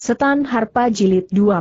Setan Harpa Jilid 20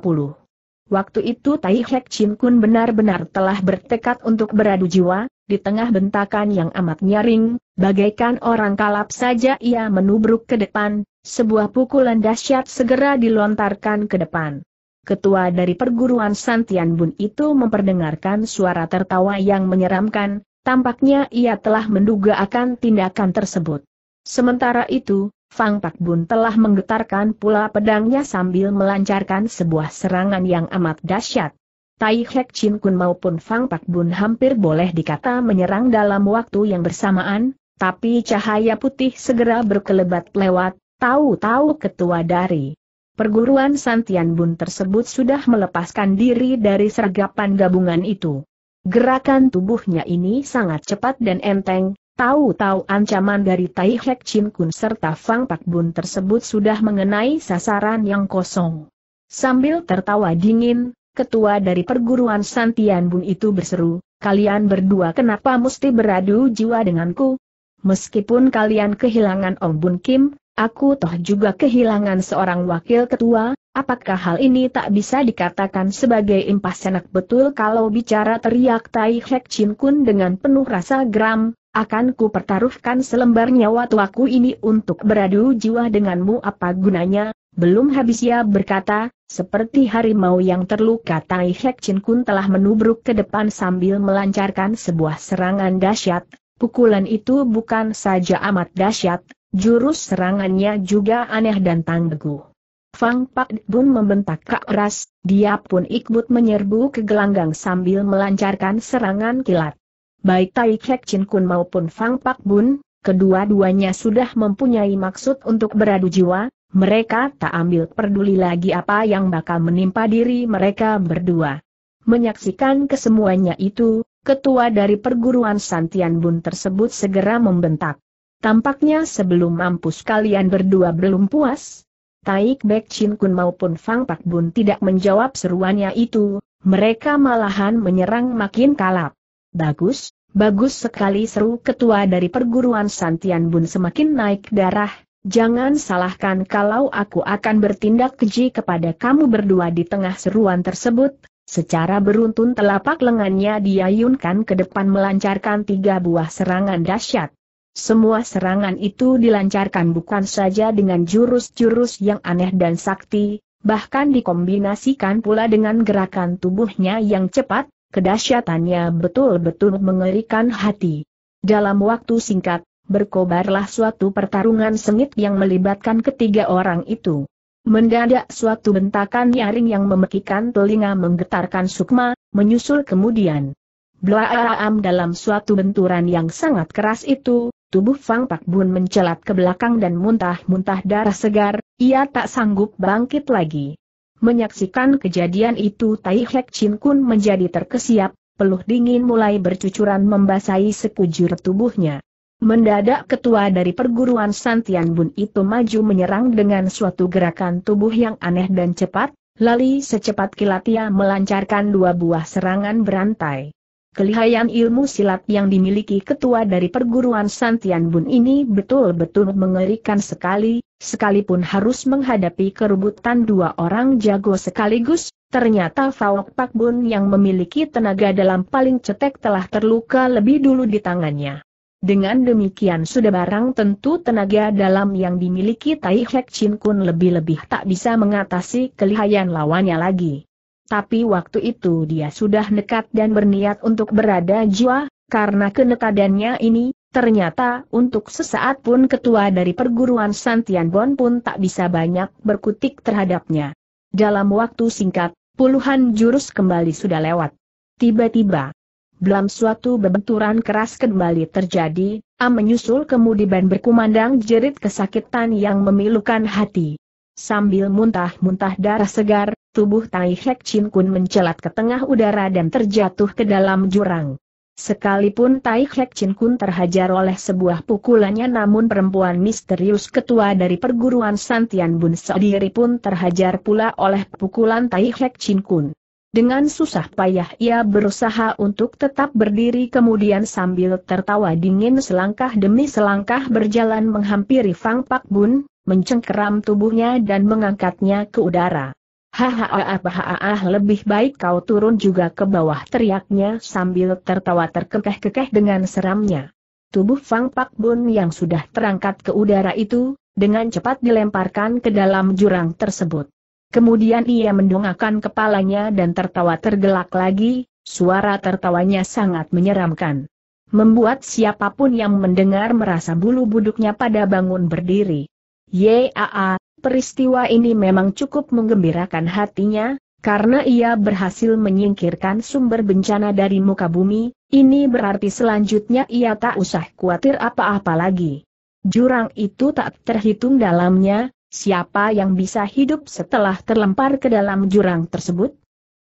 Waktu itu Tai Hek Chin Kun benar-benar telah bertekad untuk beradu jiwa, di tengah bentakan yang amat nyaring, bagaikan orang kalap saja ia menubruk ke depan, sebuah pukulan dahsyat segera dilontarkan ke depan. Ketua dari perguruan Santian Bun itu memperdengarkan suara tertawa yang menyeramkan, tampaknya ia telah menduga akan tindakan tersebut. Sementara itu, Fang Pak Bun telah menggetarkan pula pedangnya sambil melancarkan sebuah serangan yang amat dahsyat. Tai Hek Chin Kun maupun Fang Pak Bun hampir boleh dikata menyerang dalam waktu yang bersamaan, tapi cahaya putih segera berkelebat lewat, tahu-tahu ketua dari perguruan Santian Bun tersebut sudah melepaskan diri dari sergapan gabungan itu. Gerakan tubuhnya ini sangat cepat dan enteng, Tahu-tahu ancaman dari Tai Hek Chin Kun serta Fang Pak Bun tersebut sudah mengenai sasaran yang kosong. Sambil tertawa dingin, ketua dari perguruan Santian Bun itu berseru, kalian berdua kenapa mesti beradu jiwa denganku? Meskipun kalian kehilangan Om Bun Kim, aku toh juga kehilangan seorang wakil ketua, apakah hal ini tak bisa dikatakan sebagai impas senak betul kalau bicara teriak Tai Hek Chin Kun dengan penuh rasa geram, akan ku pertaruhkan selembar nyawa tuaku ini untuk beradu jiwa denganmu apa gunanya, belum habis ia berkata, seperti harimau yang terluka Tai Hek Chin Kun telah menubruk ke depan sambil melancarkan sebuah serangan dahsyat. Pukulan itu bukan saja amat dahsyat, jurus serangannya juga aneh dan tangguh. Fang Pak Bun membentak keras, dia pun ikut menyerbu ke gelanggang sambil melancarkan serangan kilat baik Tai Kek Chin Kun maupun Fang Pak Bun, kedua-duanya sudah mempunyai maksud untuk beradu jiwa, mereka tak ambil peduli lagi apa yang bakal menimpa diri mereka berdua. Menyaksikan kesemuanya itu, ketua dari perguruan Santian Bun tersebut segera membentak. Tampaknya sebelum mampus kalian berdua belum puas. Taik Bek Chin Kun maupun Fang Pak Bun tidak menjawab seruannya itu, mereka malahan menyerang makin kalap. Bagus, bagus sekali seru ketua dari perguruan Santian Bun semakin naik darah, jangan salahkan kalau aku akan bertindak keji kepada kamu berdua di tengah seruan tersebut. Secara beruntun telapak lengannya diayunkan ke depan melancarkan tiga buah serangan dahsyat. Semua serangan itu dilancarkan bukan saja dengan jurus-jurus yang aneh dan sakti, bahkan dikombinasikan pula dengan gerakan tubuhnya yang cepat, Kedahsyatannya betul-betul mengerikan hati. Dalam waktu singkat, berkobarlah suatu pertarungan sengit yang melibatkan ketiga orang itu. Mendadak suatu bentakan nyaring yang memekikan telinga menggetarkan sukma, menyusul kemudian. Blaaam dalam suatu benturan yang sangat keras itu, tubuh Fang Pak Bun mencelat ke belakang dan muntah-muntah darah segar, ia tak sanggup bangkit lagi. Menyaksikan kejadian itu Tai Hek Chin Kun menjadi terkesiap, peluh dingin mulai bercucuran membasahi sekujur tubuhnya. Mendadak ketua dari perguruan Santian Bun itu maju menyerang dengan suatu gerakan tubuh yang aneh dan cepat, lali secepat kilat ia melancarkan dua buah serangan berantai. Kelihayan ilmu silat yang dimiliki ketua dari perguruan Santian Bun ini betul-betul mengerikan sekali, sekalipun harus menghadapi kerubutan dua orang jago sekaligus, ternyata Faok Pak Bun yang memiliki tenaga dalam paling cetek telah terluka lebih dulu di tangannya. Dengan demikian sudah barang tentu tenaga dalam yang dimiliki Tai Hek Chin Kun lebih-lebih tak bisa mengatasi kelihayan lawannya lagi. Tapi waktu itu dia sudah nekat dan berniat untuk berada jua. karena kenekadannya ini, ternyata untuk sesaat pun ketua dari perguruan Santian Bon pun tak bisa banyak berkutik terhadapnya. Dalam waktu singkat, puluhan jurus kembali sudah lewat. Tiba-tiba, belum suatu bebeturan keras kembali terjadi, A menyusul kemudian berkumandang jerit kesakitan yang memilukan hati. Sambil muntah-muntah darah segar, tubuh Tai Hek Chin Kun mencelat ke tengah udara dan terjatuh ke dalam jurang. Sekalipun Tai Hek Chin Kun terhajar oleh sebuah pukulannya namun perempuan misterius ketua dari perguruan Santian Bun sendiri pun terhajar pula oleh pukulan Tai Hek Chin Kun. Dengan susah payah ia berusaha untuk tetap berdiri kemudian sambil tertawa dingin selangkah demi selangkah berjalan menghampiri Fang Pak Bun, mencengkeram tubuhnya dan mengangkatnya ke udara. Hahaha lebih baik kau turun juga ke bawah teriaknya sambil tertawa terkekeh-kekeh dengan seramnya. Tubuh Fang Pak Bun yang sudah terangkat ke udara itu, dengan cepat dilemparkan ke dalam jurang tersebut. Kemudian ia mendongakkan kepalanya dan tertawa tergelak lagi, suara tertawanya sangat menyeramkan. Membuat siapapun yang mendengar merasa bulu buduknya pada bangun berdiri. Yaa, peristiwa ini memang cukup menggembirakan hatinya, karena ia berhasil menyingkirkan sumber bencana dari muka bumi, ini berarti selanjutnya ia tak usah khawatir apa-apa lagi. Jurang itu tak terhitung dalamnya, siapa yang bisa hidup setelah terlempar ke dalam jurang tersebut?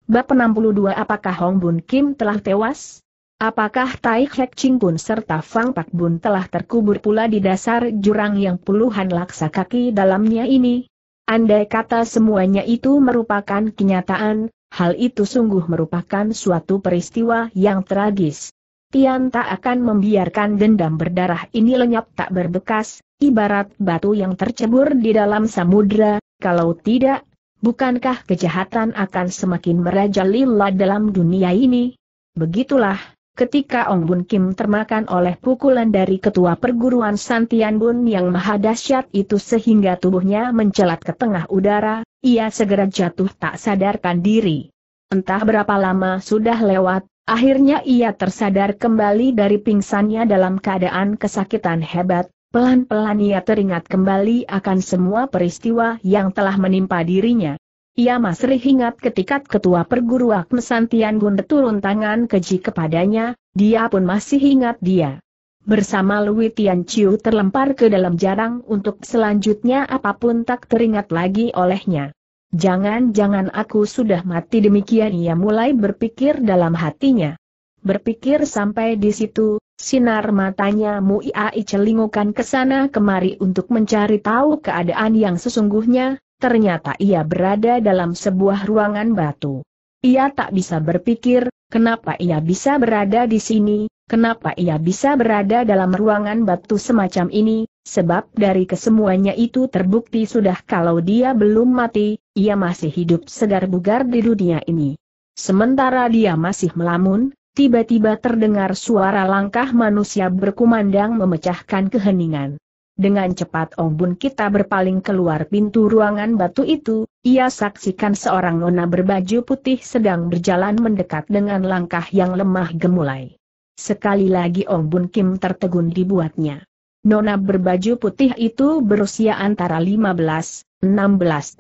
Bab 62 Apakah Hong Bun Kim telah tewas? Apakah Tai Hek Ching Bun serta Fang Pak Bun telah terkubur pula di dasar jurang yang puluhan laksa kaki dalamnya ini? Andai kata semuanya itu merupakan kenyataan, hal itu sungguh merupakan suatu peristiwa yang tragis. Tian tak akan membiarkan dendam berdarah ini lenyap tak berbekas, ibarat batu yang tercebur di dalam samudra, kalau tidak, bukankah kejahatan akan semakin merajalela dalam dunia ini? Begitulah, Ketika Ong Bun Kim termakan oleh pukulan dari ketua perguruan Santian Bun yang maha dahsyat itu sehingga tubuhnya mencelat ke tengah udara, ia segera jatuh tak sadarkan diri. Entah berapa lama sudah lewat, akhirnya ia tersadar kembali dari pingsannya dalam keadaan kesakitan hebat, pelan-pelan ia teringat kembali akan semua peristiwa yang telah menimpa dirinya. Ia masih ingat ketika ketua perguruan Mesantian Gunde turun tangan keji kepadanya, dia pun masih ingat dia. Bersama Lui Tian Chiu terlempar ke dalam jarang untuk selanjutnya apapun tak teringat lagi olehnya. Jangan-jangan aku sudah mati demikian ia mulai berpikir dalam hatinya. Berpikir sampai di situ, sinar matanya Muiai celingukan ke sana kemari untuk mencari tahu keadaan yang sesungguhnya, ternyata ia berada dalam sebuah ruangan batu. Ia tak bisa berpikir, kenapa ia bisa berada di sini, kenapa ia bisa berada dalam ruangan batu semacam ini, sebab dari kesemuanya itu terbukti sudah kalau dia belum mati, ia masih hidup segar bugar di dunia ini. Sementara dia masih melamun, tiba-tiba terdengar suara langkah manusia berkumandang memecahkan keheningan. Dengan cepat Ong Bun kita berpaling keluar pintu ruangan batu itu, ia saksikan seorang nona berbaju putih sedang berjalan mendekat dengan langkah yang lemah gemulai. Sekali lagi Ong Bun Kim tertegun dibuatnya. Nona berbaju putih itu berusia antara 15, 16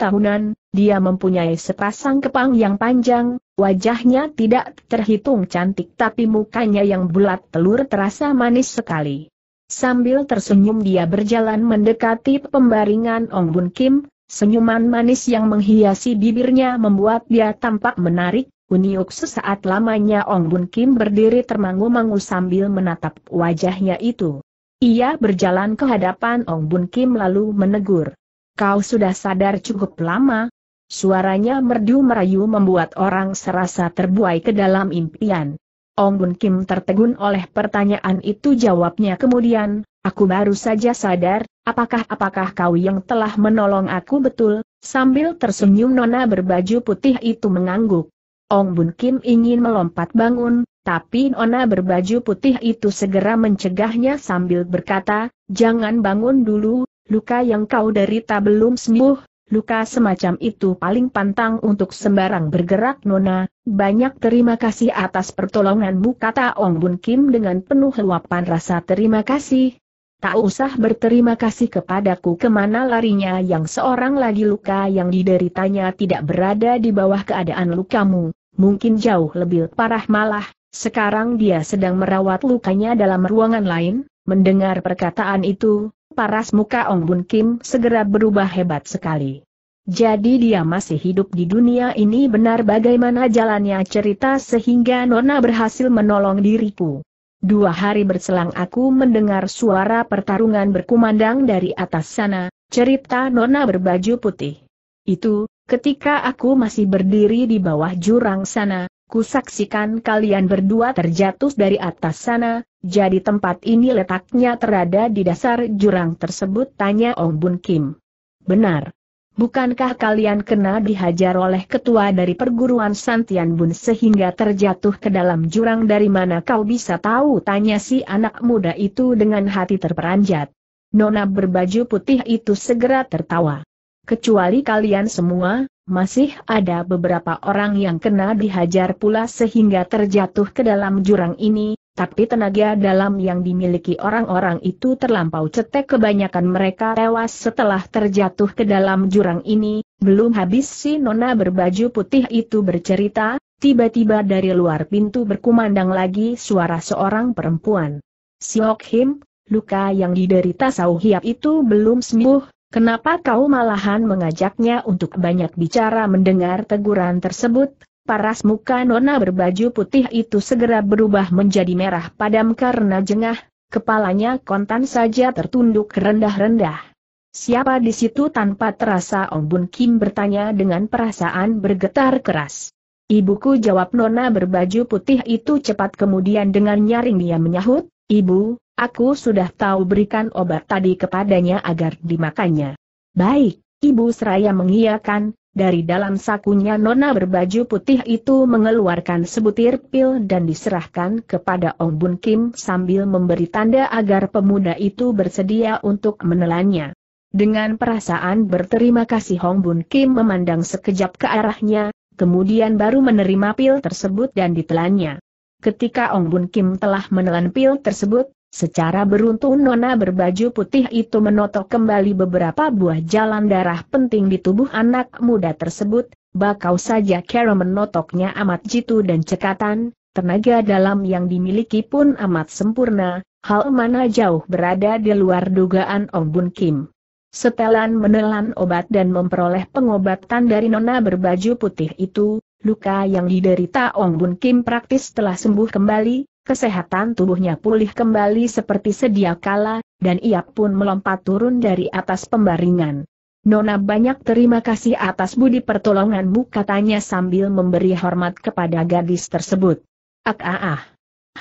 tahunan, dia mempunyai sepasang kepang yang panjang, wajahnya tidak terhitung cantik tapi mukanya yang bulat telur terasa manis sekali. Sambil tersenyum dia berjalan mendekati pembaringan Ong Bun Kim, senyuman manis yang menghiasi bibirnya membuat dia tampak menarik, Uniuk sesaat lamanya Ong Bun Kim berdiri termangu-mangu sambil menatap wajahnya itu. Ia berjalan ke hadapan Ong Bun Kim lalu menegur. Kau sudah sadar cukup lama. Suaranya merdu merayu membuat orang serasa terbuai ke dalam impian. Ong Bun Kim tertegun oleh pertanyaan itu jawabnya kemudian, aku baru saja sadar, apakah-apakah kau yang telah menolong aku betul, sambil tersenyum nona berbaju putih itu mengangguk. Ong Bun Kim ingin melompat bangun, tapi nona berbaju putih itu segera mencegahnya sambil berkata, jangan bangun dulu, luka yang kau derita belum sembuh, luka semacam itu paling pantang untuk sembarang bergerak Nona, banyak terima kasih atas pertolonganmu kata Ong Bun Kim dengan penuh luapan rasa terima kasih. Tak usah berterima kasih kepadaku kemana larinya yang seorang lagi luka yang dideritanya tidak berada di bawah keadaan lukamu, mungkin jauh lebih parah malah, sekarang dia sedang merawat lukanya dalam ruangan lain, mendengar perkataan itu, paras muka Ong Bun Kim segera berubah hebat sekali. Jadi dia masih hidup di dunia ini benar bagaimana jalannya cerita sehingga Nona berhasil menolong diriku. Dua hari berselang aku mendengar suara pertarungan berkumandang dari atas sana, cerita Nona berbaju putih. Itu, ketika aku masih berdiri di bawah jurang sana, Kusaksikan kalian berdua terjatuh dari atas sana, jadi tempat ini letaknya terada di dasar jurang tersebut tanya Ong Bun Kim. Benar. Bukankah kalian kena dihajar oleh ketua dari perguruan Santian Bun sehingga terjatuh ke dalam jurang dari mana kau bisa tahu tanya si anak muda itu dengan hati terperanjat. Nona berbaju putih itu segera tertawa. Kecuali kalian semua, masih ada beberapa orang yang kena dihajar pula sehingga terjatuh ke dalam jurang ini, tapi tenaga dalam yang dimiliki orang-orang itu terlampau cetek kebanyakan mereka tewas setelah terjatuh ke dalam jurang ini, belum habis si nona berbaju putih itu bercerita, tiba-tiba dari luar pintu berkumandang lagi suara seorang perempuan. Siok Him, luka yang diderita Sauhiap itu belum sembuh, Kenapa kau malahan mengajaknya untuk banyak bicara mendengar teguran tersebut? Paras muka nona berbaju putih itu segera berubah menjadi merah padam karena jengah, kepalanya kontan saja tertunduk rendah-rendah. Siapa di situ tanpa terasa Ong Bun Kim bertanya dengan perasaan bergetar keras. Ibuku jawab nona berbaju putih itu cepat kemudian dengan nyaring dia menyahut, Ibu, Aku sudah tahu berikan obat tadi kepadanya agar dimakannya. Baik, Ibu Seraya mengiyakan, dari dalam sakunya nona berbaju putih itu mengeluarkan sebutir pil dan diserahkan kepada Ong Bun Kim sambil memberi tanda agar pemuda itu bersedia untuk menelannya. Dengan perasaan berterima kasih Ong Bun Kim memandang sekejap ke arahnya, kemudian baru menerima pil tersebut dan ditelannya. Ketika Ong Bun Kim telah menelan pil tersebut, Secara beruntung Nona berbaju putih itu menotok kembali beberapa buah jalan darah penting di tubuh anak muda tersebut, bakau saja Kero menotoknya amat jitu dan cekatan, tenaga dalam yang dimiliki pun amat sempurna, hal mana jauh berada di luar dugaan Ong Bun Kim. Setelan menelan obat dan memperoleh pengobatan dari Nona berbaju putih itu, luka yang diderita Ong Bun Kim praktis telah sembuh kembali, Kesehatan tubuhnya pulih kembali seperti sedia kala, dan ia pun melompat turun dari atas pembaringan. Nona banyak terima kasih atas budi pertolonganmu katanya sambil memberi hormat kepada gadis tersebut. Ak ah ah.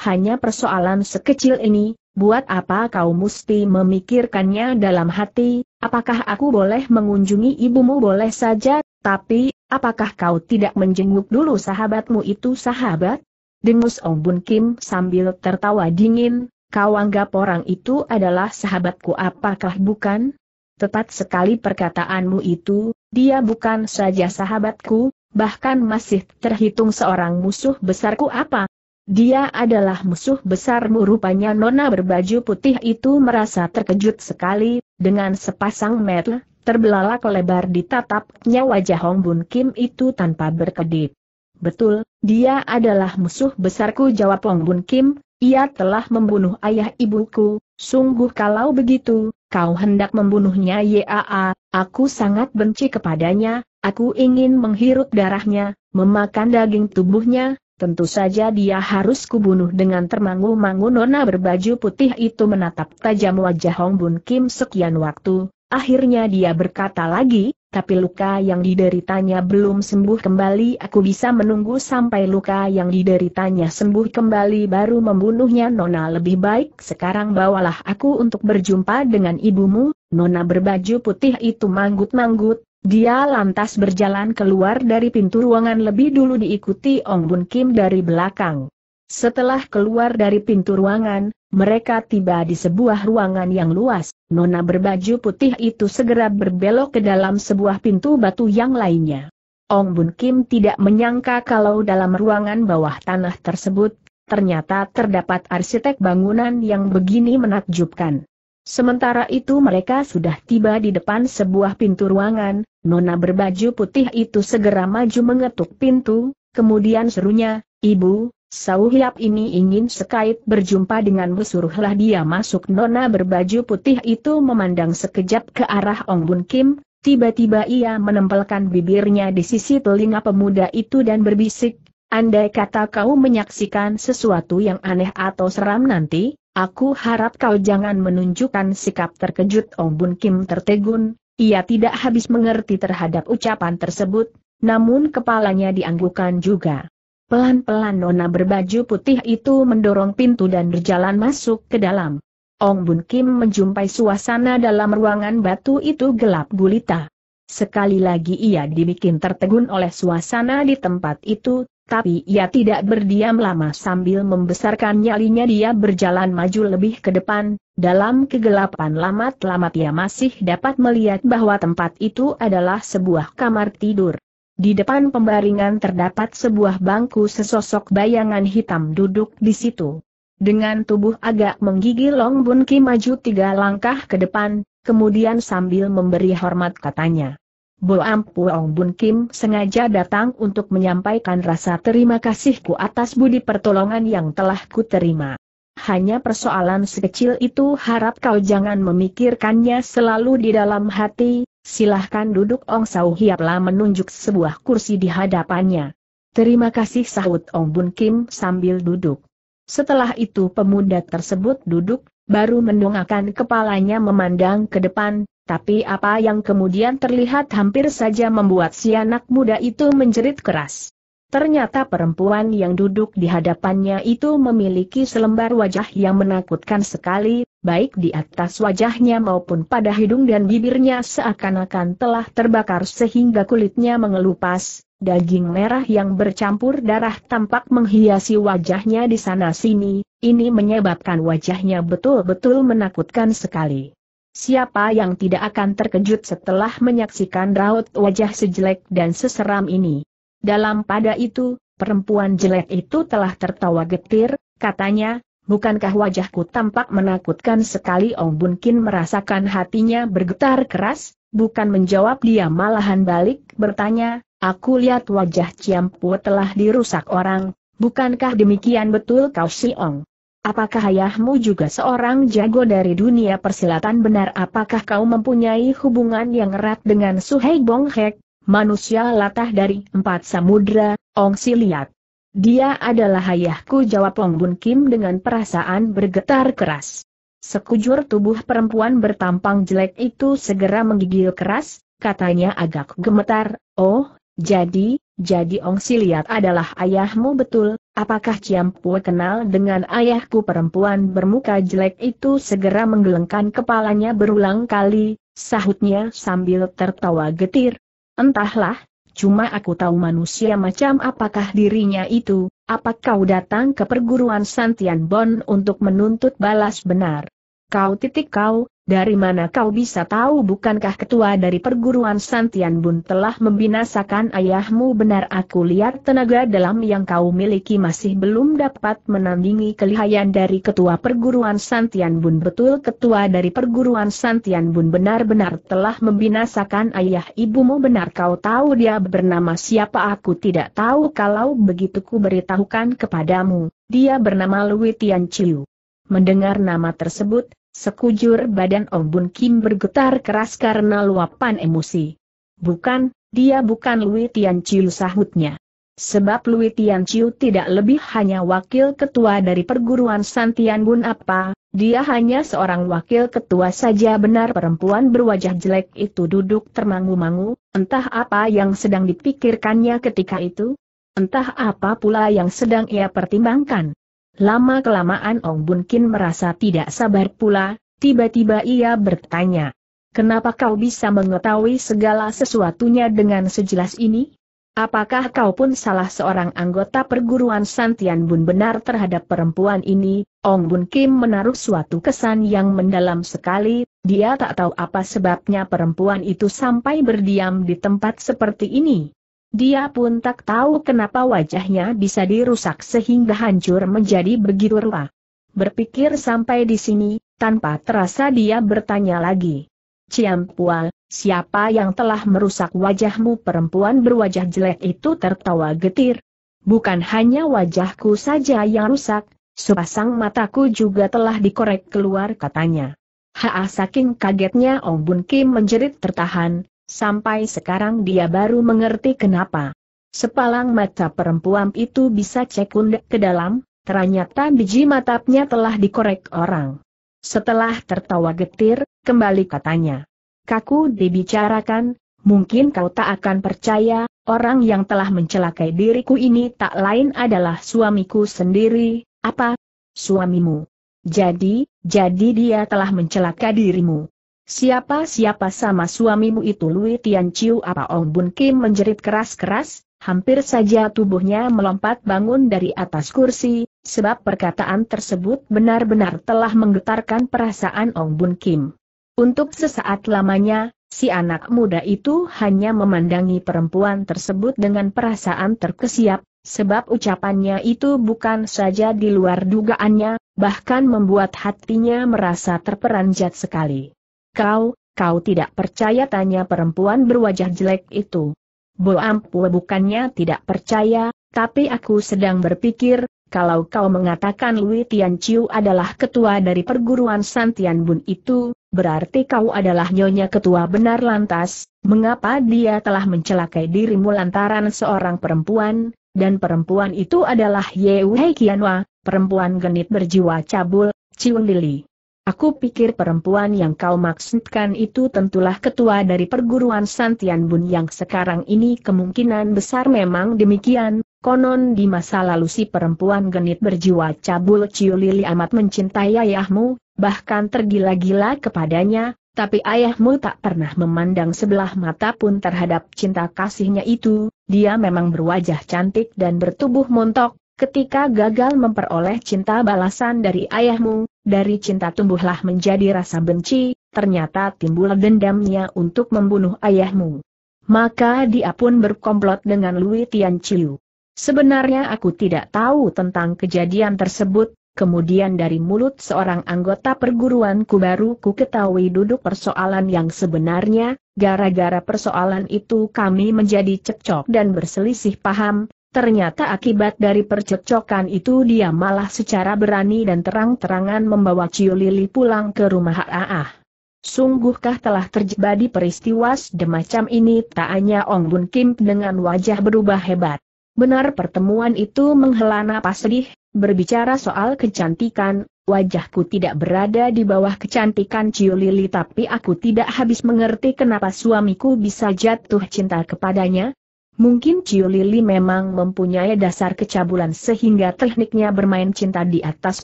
Hanya persoalan sekecil ini, buat apa kau mesti memikirkannya dalam hati, apakah aku boleh mengunjungi ibumu boleh saja, tapi, apakah kau tidak menjenguk dulu sahabatmu itu sahabat? Dengus Ong Bun Kim sambil tertawa dingin, kau anggap orang itu adalah sahabatku apakah bukan? Tepat sekali perkataanmu itu, dia bukan saja sahabatku, bahkan masih terhitung seorang musuh besarku apa? Dia adalah musuh besarmu rupanya nona berbaju putih itu merasa terkejut sekali, dengan sepasang mata terbelalak lebar ditatapnya wajah Hong Bun Kim itu tanpa berkedip. Betul, dia adalah musuh besarku jawab Wong Bun Kim, ia telah membunuh ayah ibuku, sungguh kalau begitu, kau hendak membunuhnya Yaa, aku sangat benci kepadanya, aku ingin menghirup darahnya, memakan daging tubuhnya, tentu saja dia harus kubunuh dengan termangu-mangu nona berbaju putih itu menatap tajam wajah Hong Bun Kim sekian waktu, akhirnya dia berkata lagi, tapi luka yang dideritanya belum sembuh kembali aku bisa menunggu sampai luka yang dideritanya sembuh kembali baru membunuhnya Nona lebih baik sekarang bawalah aku untuk berjumpa dengan ibumu, Nona berbaju putih itu manggut-manggut, dia lantas berjalan keluar dari pintu ruangan lebih dulu diikuti Ong Bun Kim dari belakang. Setelah keluar dari pintu ruangan, mereka tiba di sebuah ruangan yang luas, nona berbaju putih itu segera berbelok ke dalam sebuah pintu batu yang lainnya. Ong Bun Kim tidak menyangka kalau dalam ruangan bawah tanah tersebut, ternyata terdapat arsitek bangunan yang begini menakjubkan. Sementara itu mereka sudah tiba di depan sebuah pintu ruangan, nona berbaju putih itu segera maju mengetuk pintu, kemudian serunya, Ibu, Sau ini ingin sekait berjumpa denganmu suruhlah dia masuk nona berbaju putih itu memandang sekejap ke arah Ong Bun Kim, tiba-tiba ia menempelkan bibirnya di sisi telinga pemuda itu dan berbisik, andai kata kau menyaksikan sesuatu yang aneh atau seram nanti, aku harap kau jangan menunjukkan sikap terkejut Ong Bun Kim tertegun, ia tidak habis mengerti terhadap ucapan tersebut, namun kepalanya dianggukan juga. Pelan-pelan nona berbaju putih itu mendorong pintu dan berjalan masuk ke dalam. Ong Bun Kim menjumpai suasana dalam ruangan batu itu gelap gulita. Sekali lagi ia dibikin tertegun oleh suasana di tempat itu, tapi ia tidak berdiam lama sambil membesarkan nyalinya dia berjalan maju lebih ke depan, dalam kegelapan lama lamat ia masih dapat melihat bahwa tempat itu adalah sebuah kamar tidur. Di depan pembaringan terdapat sebuah bangku sesosok bayangan hitam duduk di situ. Dengan tubuh agak menggigil Long Bun Ki maju tiga langkah ke depan, kemudian sambil memberi hormat katanya. Bo Ampu Ong Bun Kim sengaja datang untuk menyampaikan rasa terima kasihku atas budi pertolongan yang telah kuterima. Hanya persoalan sekecil itu harap kau jangan memikirkannya selalu di dalam hati, Silahkan duduk Ong Sau Hiaplah menunjuk sebuah kursi di hadapannya. Terima kasih sahut Ong Bun Kim sambil duduk. Setelah itu pemuda tersebut duduk, baru mendongakkan kepalanya memandang ke depan, tapi apa yang kemudian terlihat hampir saja membuat si anak muda itu menjerit keras. Ternyata perempuan yang duduk di hadapannya itu memiliki selembar wajah yang menakutkan sekali, baik di atas wajahnya maupun pada hidung dan bibirnya seakan-akan telah terbakar sehingga kulitnya mengelupas, Daging merah yang bercampur darah tampak menghiasi wajahnya di sana-sini, ini menyebabkan wajahnya betul-betul menakutkan sekali. Siapa yang tidak akan terkejut setelah menyaksikan raut wajah sejelek dan seseram ini? Dalam pada itu, perempuan jelek itu telah tertawa getir, katanya, bukankah wajahku tampak menakutkan sekali Ong Bunkin merasakan hatinya bergetar keras, bukan menjawab dia malahan balik bertanya, aku lihat wajah Ciampu telah dirusak orang, bukankah demikian betul kau si Ong? Apakah ayahmu juga seorang jago dari dunia persilatan benar apakah kau mempunyai hubungan yang erat dengan Suhei Bong Hek? manusia latah dari empat samudra, Ong Siliat. Dia adalah ayahku jawab Ong Bun Kim dengan perasaan bergetar keras. Sekujur tubuh perempuan bertampang jelek itu segera menggigil keras, katanya agak gemetar, oh, jadi, jadi Ong Siliat adalah ayahmu betul, apakah Ciam kenal dengan ayahku perempuan bermuka jelek itu segera menggelengkan kepalanya berulang kali, sahutnya sambil tertawa getir, Entahlah, cuma aku tahu manusia macam apakah dirinya itu, apa kau datang ke perguruan Santian Bon untuk menuntut balas benar. Kau titik kau, dari mana kau bisa tahu bukankah ketua dari perguruan Santian Bun telah membinasakan ayahmu benar aku lihat tenaga dalam yang kau miliki masih belum dapat menandingi kelihayan dari ketua perguruan Santian Bun betul ketua dari perguruan Santian Bun benar-benar telah membinasakan ayah ibumu benar kau tahu dia bernama siapa aku tidak tahu kalau begitu ku beritahukan kepadamu, dia bernama Lui Tian Chiu. Mendengar nama tersebut, sekujur badan Ong Bun Kim bergetar keras karena luapan emosi. Bukan, dia bukan Lui Tian Chiu sahutnya. Sebab Lui Tian Chiu tidak lebih hanya wakil ketua dari perguruan Santian Bun apa, dia hanya seorang wakil ketua saja benar perempuan berwajah jelek itu duduk termangu-mangu, entah apa yang sedang dipikirkannya ketika itu, entah apa pula yang sedang ia pertimbangkan. Lama-kelamaan Ong Bun Kin merasa tidak sabar pula, tiba-tiba ia bertanya. Kenapa kau bisa mengetahui segala sesuatunya dengan sejelas ini? Apakah kau pun salah seorang anggota perguruan Santian Bun benar terhadap perempuan ini? Ong Bun Kim menaruh suatu kesan yang mendalam sekali, dia tak tahu apa sebabnya perempuan itu sampai berdiam di tempat seperti ini. Dia pun tak tahu kenapa wajahnya bisa dirusak sehingga hancur menjadi begitu rupa. Berpikir sampai di sini, tanpa terasa dia bertanya lagi. Ciampua, siapa yang telah merusak wajahmu perempuan berwajah jelek itu tertawa getir. Bukan hanya wajahku saja yang rusak, sepasang mataku juga telah dikorek keluar katanya. Haa saking kagetnya Ong Bun Kim menjerit tertahan, Sampai sekarang dia baru mengerti kenapa. Sepalang mata perempuan itu bisa cekundek ke dalam, ternyata biji matapnya telah dikorek orang. Setelah tertawa getir, kembali katanya. Kaku dibicarakan, mungkin kau tak akan percaya, orang yang telah mencelakai diriku ini tak lain adalah suamiku sendiri, apa? Suamimu. Jadi, jadi dia telah mencelakai dirimu. Siapa-siapa sama suamimu itu Lui Tian Chiu apa Ong Bun Kim menjerit keras-keras, hampir saja tubuhnya melompat bangun dari atas kursi, sebab perkataan tersebut benar-benar telah menggetarkan perasaan Ong Bun Kim. Untuk sesaat lamanya, si anak muda itu hanya memandangi perempuan tersebut dengan perasaan terkesiap, sebab ucapannya itu bukan saja di luar dugaannya, bahkan membuat hatinya merasa terperanjat sekali. Kau, kau tidak percaya tanya perempuan berwajah jelek itu. Bo ampu bukannya tidak percaya, tapi aku sedang berpikir, kalau kau mengatakan Lui Tian Chiu adalah ketua dari perguruan Santian Bun itu, berarti kau adalah nyonya ketua benar lantas, mengapa dia telah mencelakai dirimu lantaran seorang perempuan, dan perempuan itu adalah Ye Wei Kianwa, perempuan genit berjiwa cabul, Chiu Lili. Aku pikir perempuan yang kau maksudkan itu tentulah ketua dari perguruan Santian Bun yang sekarang ini kemungkinan besar memang demikian, konon di masa lalu si perempuan genit berjiwa cabul Lili amat mencintai ayahmu, bahkan tergila-gila kepadanya, tapi ayahmu tak pernah memandang sebelah mata pun terhadap cinta kasihnya itu, dia memang berwajah cantik dan bertubuh montok, ketika gagal memperoleh cinta balasan dari ayahmu, dari cinta tumbuhlah menjadi rasa benci, ternyata timbul dendamnya untuk membunuh ayahmu. Maka dia pun berkomplot dengan Lui Tian Chiu. Sebenarnya aku tidak tahu tentang kejadian tersebut, kemudian dari mulut seorang anggota perguruanku baru ku ketahui duduk persoalan yang sebenarnya, gara-gara persoalan itu kami menjadi cekcok dan berselisih paham, Ternyata akibat dari percekcokan itu dia malah secara berani dan terang-terangan membawa Ciu Lili pulang ke rumah AA. Sungguhkah telah terjadi peristiwa semacam ini? Taanya Ong Bun Kim dengan wajah berubah hebat. Benar pertemuan itu menghela napas sedih, berbicara soal kecantikan, wajahku tidak berada di bawah kecantikan Ciu Lili tapi aku tidak habis mengerti kenapa suamiku bisa jatuh cinta kepadanya, Mungkin Cio Lili memang mempunyai dasar kecabulan sehingga tekniknya bermain cinta di atas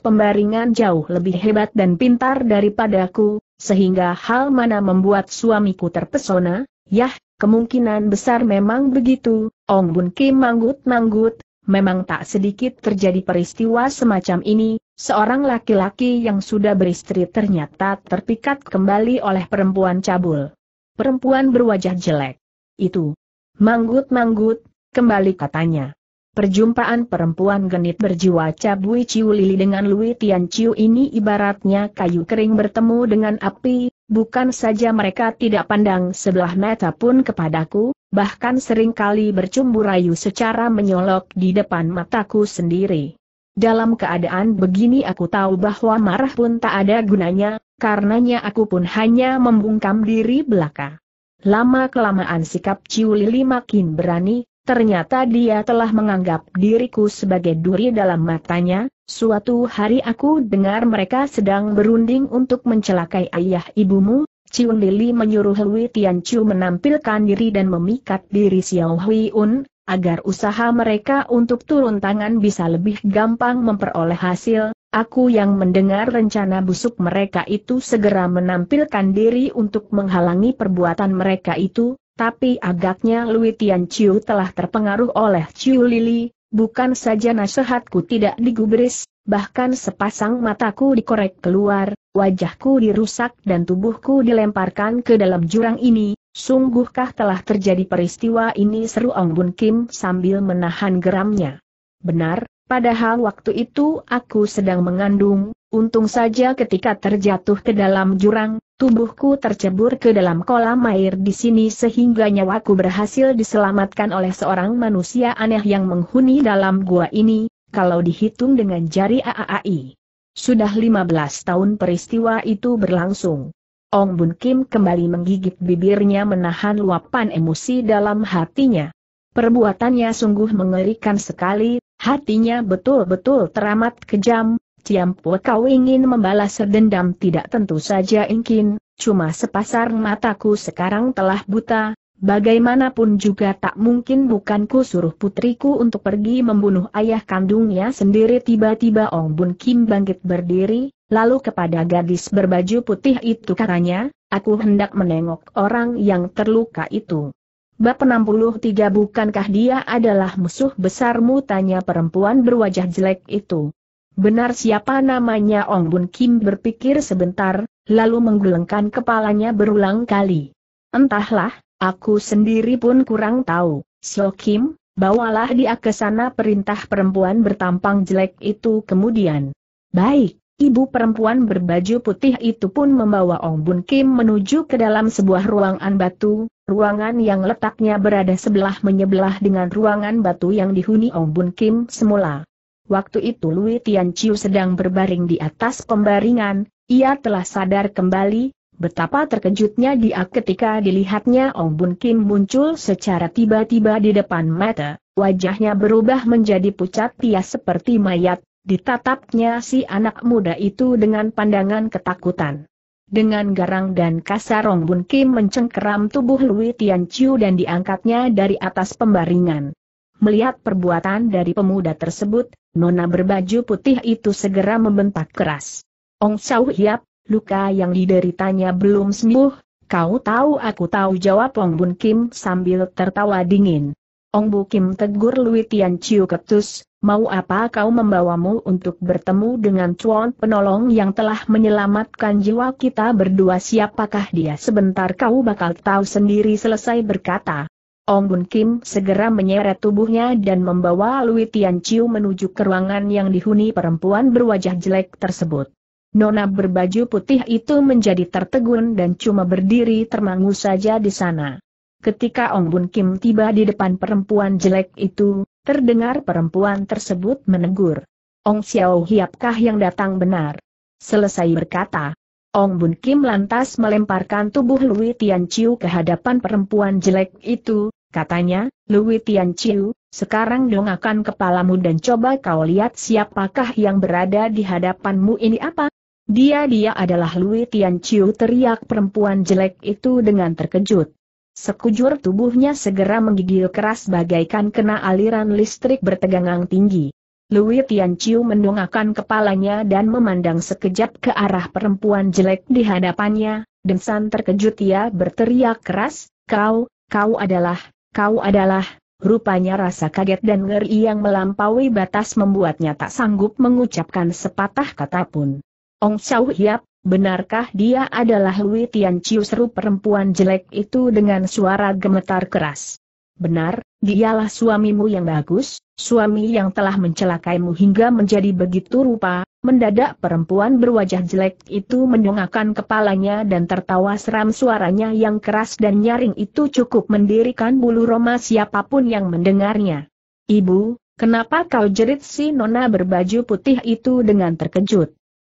pembaringan jauh lebih hebat dan pintar daripadaku, sehingga hal mana membuat suamiku terpesona, yah, kemungkinan besar memang begitu, Ong Bun Kim manggut-manggut, memang tak sedikit terjadi peristiwa semacam ini, seorang laki-laki yang sudah beristri ternyata terpikat kembali oleh perempuan cabul. Perempuan berwajah jelek. Itu, Manggut-manggut, kembali katanya. Perjumpaan perempuan genit berjiwa cabui Ciu Lili dengan Lui Tian Ciu ini ibaratnya kayu kering bertemu dengan api, bukan saja mereka tidak pandang sebelah mata pun kepadaku, bahkan seringkali bercumbu rayu secara menyolok di depan mataku sendiri. Dalam keadaan begini aku tahu bahwa marah pun tak ada gunanya, karenanya aku pun hanya membungkam diri belaka. Lama-kelamaan sikap Ciu Lili makin berani, ternyata dia telah menganggap diriku sebagai duri dalam matanya, suatu hari aku dengar mereka sedang berunding untuk mencelakai ayah ibumu, Ciu Lili menyuruh Hui Tian Ciu menampilkan diri dan memikat diri Xiao Hui Un, agar usaha mereka untuk turun tangan bisa lebih gampang memperoleh hasil, Aku yang mendengar rencana busuk mereka itu segera menampilkan diri untuk menghalangi perbuatan mereka itu, tapi agaknya Lui Tian Chiu telah terpengaruh oleh Chiu Lili, bukan saja nasihatku tidak digubris, bahkan sepasang mataku dikorek keluar, wajahku dirusak dan tubuhku dilemparkan ke dalam jurang ini, sungguhkah telah terjadi peristiwa ini seru Ong Bun Kim sambil menahan geramnya. Benar, Padahal waktu itu aku sedang mengandung, untung saja ketika terjatuh ke dalam jurang, tubuhku tercebur ke dalam kolam air di sini sehingga nyawaku berhasil diselamatkan oleh seorang manusia aneh yang menghuni dalam gua ini, kalau dihitung dengan jari AAI. Sudah 15 tahun peristiwa itu berlangsung. Ong Bun Kim kembali menggigit bibirnya menahan luapan emosi dalam hatinya. Perbuatannya sungguh mengerikan sekali, Hatinya betul-betul teramat kejam, Ciam kau ingin membalas dendam tidak tentu saja ingin, cuma sepasar mataku sekarang telah buta, bagaimanapun juga tak mungkin bukanku suruh putriku untuk pergi membunuh ayah kandungnya sendiri tiba-tiba Ong Bun Kim bangkit berdiri, lalu kepada gadis berbaju putih itu katanya, aku hendak menengok orang yang terluka itu. Bab 63 bukankah dia adalah musuh besarmu tanya perempuan berwajah jelek itu. Benar siapa namanya Ong Bun Kim berpikir sebentar, lalu menggelengkan kepalanya berulang kali. Entahlah, aku sendiri pun kurang tahu, Seo Kim, bawalah dia ke sana perintah perempuan bertampang jelek itu kemudian. Baik, Ibu perempuan berbaju putih itu pun membawa Ong Bun Kim menuju ke dalam sebuah ruangan batu, ruangan yang letaknya berada sebelah menyebelah dengan ruangan batu yang dihuni Ong Bun Kim semula. Waktu itu Lui Tian Chiu sedang berbaring di atas pembaringan, ia telah sadar kembali, betapa terkejutnya dia ketika dilihatnya Ong Bun Kim muncul secara tiba-tiba di depan mata, wajahnya berubah menjadi pucat pias seperti mayat, Ditatapnya si anak muda itu dengan pandangan ketakutan. Dengan garang dan kasar Rong Bun Kim mencengkeram tubuh Lui Tian Chiu dan diangkatnya dari atas pembaringan. Melihat perbuatan dari pemuda tersebut, nona berbaju putih itu segera membentak keras. Ong Chau Hiap, luka yang dideritanya belum sembuh, kau tahu aku tahu jawab Ong Bun Kim sambil tertawa dingin. Ong Bu Kim tegur Lui Tian Chiu Ketus, mau apa kau membawamu untuk bertemu dengan cuan penolong yang telah menyelamatkan jiwa kita berdua siapakah dia sebentar kau bakal tahu sendiri selesai berkata. Ong Bun Kim segera menyeret tubuhnya dan membawa Lui Tian Chiu menuju ke ruangan yang dihuni perempuan berwajah jelek tersebut. Nona berbaju putih itu menjadi tertegun dan cuma berdiri termangu saja di sana. Ketika Ong Bun Kim tiba di depan perempuan jelek itu, terdengar perempuan tersebut menegur. Ong Xiao Hiapkah yang datang benar? Selesai berkata, Ong Bun Kim lantas melemparkan tubuh Lui Tian Chiu ke hadapan perempuan jelek itu, katanya, Lui Tian Chiu, sekarang dongakan kepalamu dan coba kau lihat siapakah yang berada di hadapanmu ini apa? Dia-dia adalah Lui Tian Chiu teriak perempuan jelek itu dengan terkejut. Sekujur tubuhnya segera menggigil keras bagaikan kena aliran listrik bertegangan tinggi. Louis Tianqiu mendongakkan kepalanya dan memandang sekejap ke arah perempuan jelek di hadapannya, dengan terkejut ia berteriak keras, kau, kau adalah, kau adalah, rupanya rasa kaget dan ngeri yang melampaui batas membuatnya tak sanggup mengucapkan sepatah kata pun. Ong Chau Hiap, Benarkah dia adalah Lui Tian Chiu seru perempuan jelek itu dengan suara gemetar keras? Benar, dialah suamimu yang bagus, suami yang telah mencelakaimu hingga menjadi begitu rupa, mendadak perempuan berwajah jelek itu mendongakkan kepalanya dan tertawa seram suaranya yang keras dan nyaring itu cukup mendirikan bulu roma siapapun yang mendengarnya. Ibu, kenapa kau jerit si nona berbaju putih itu dengan terkejut?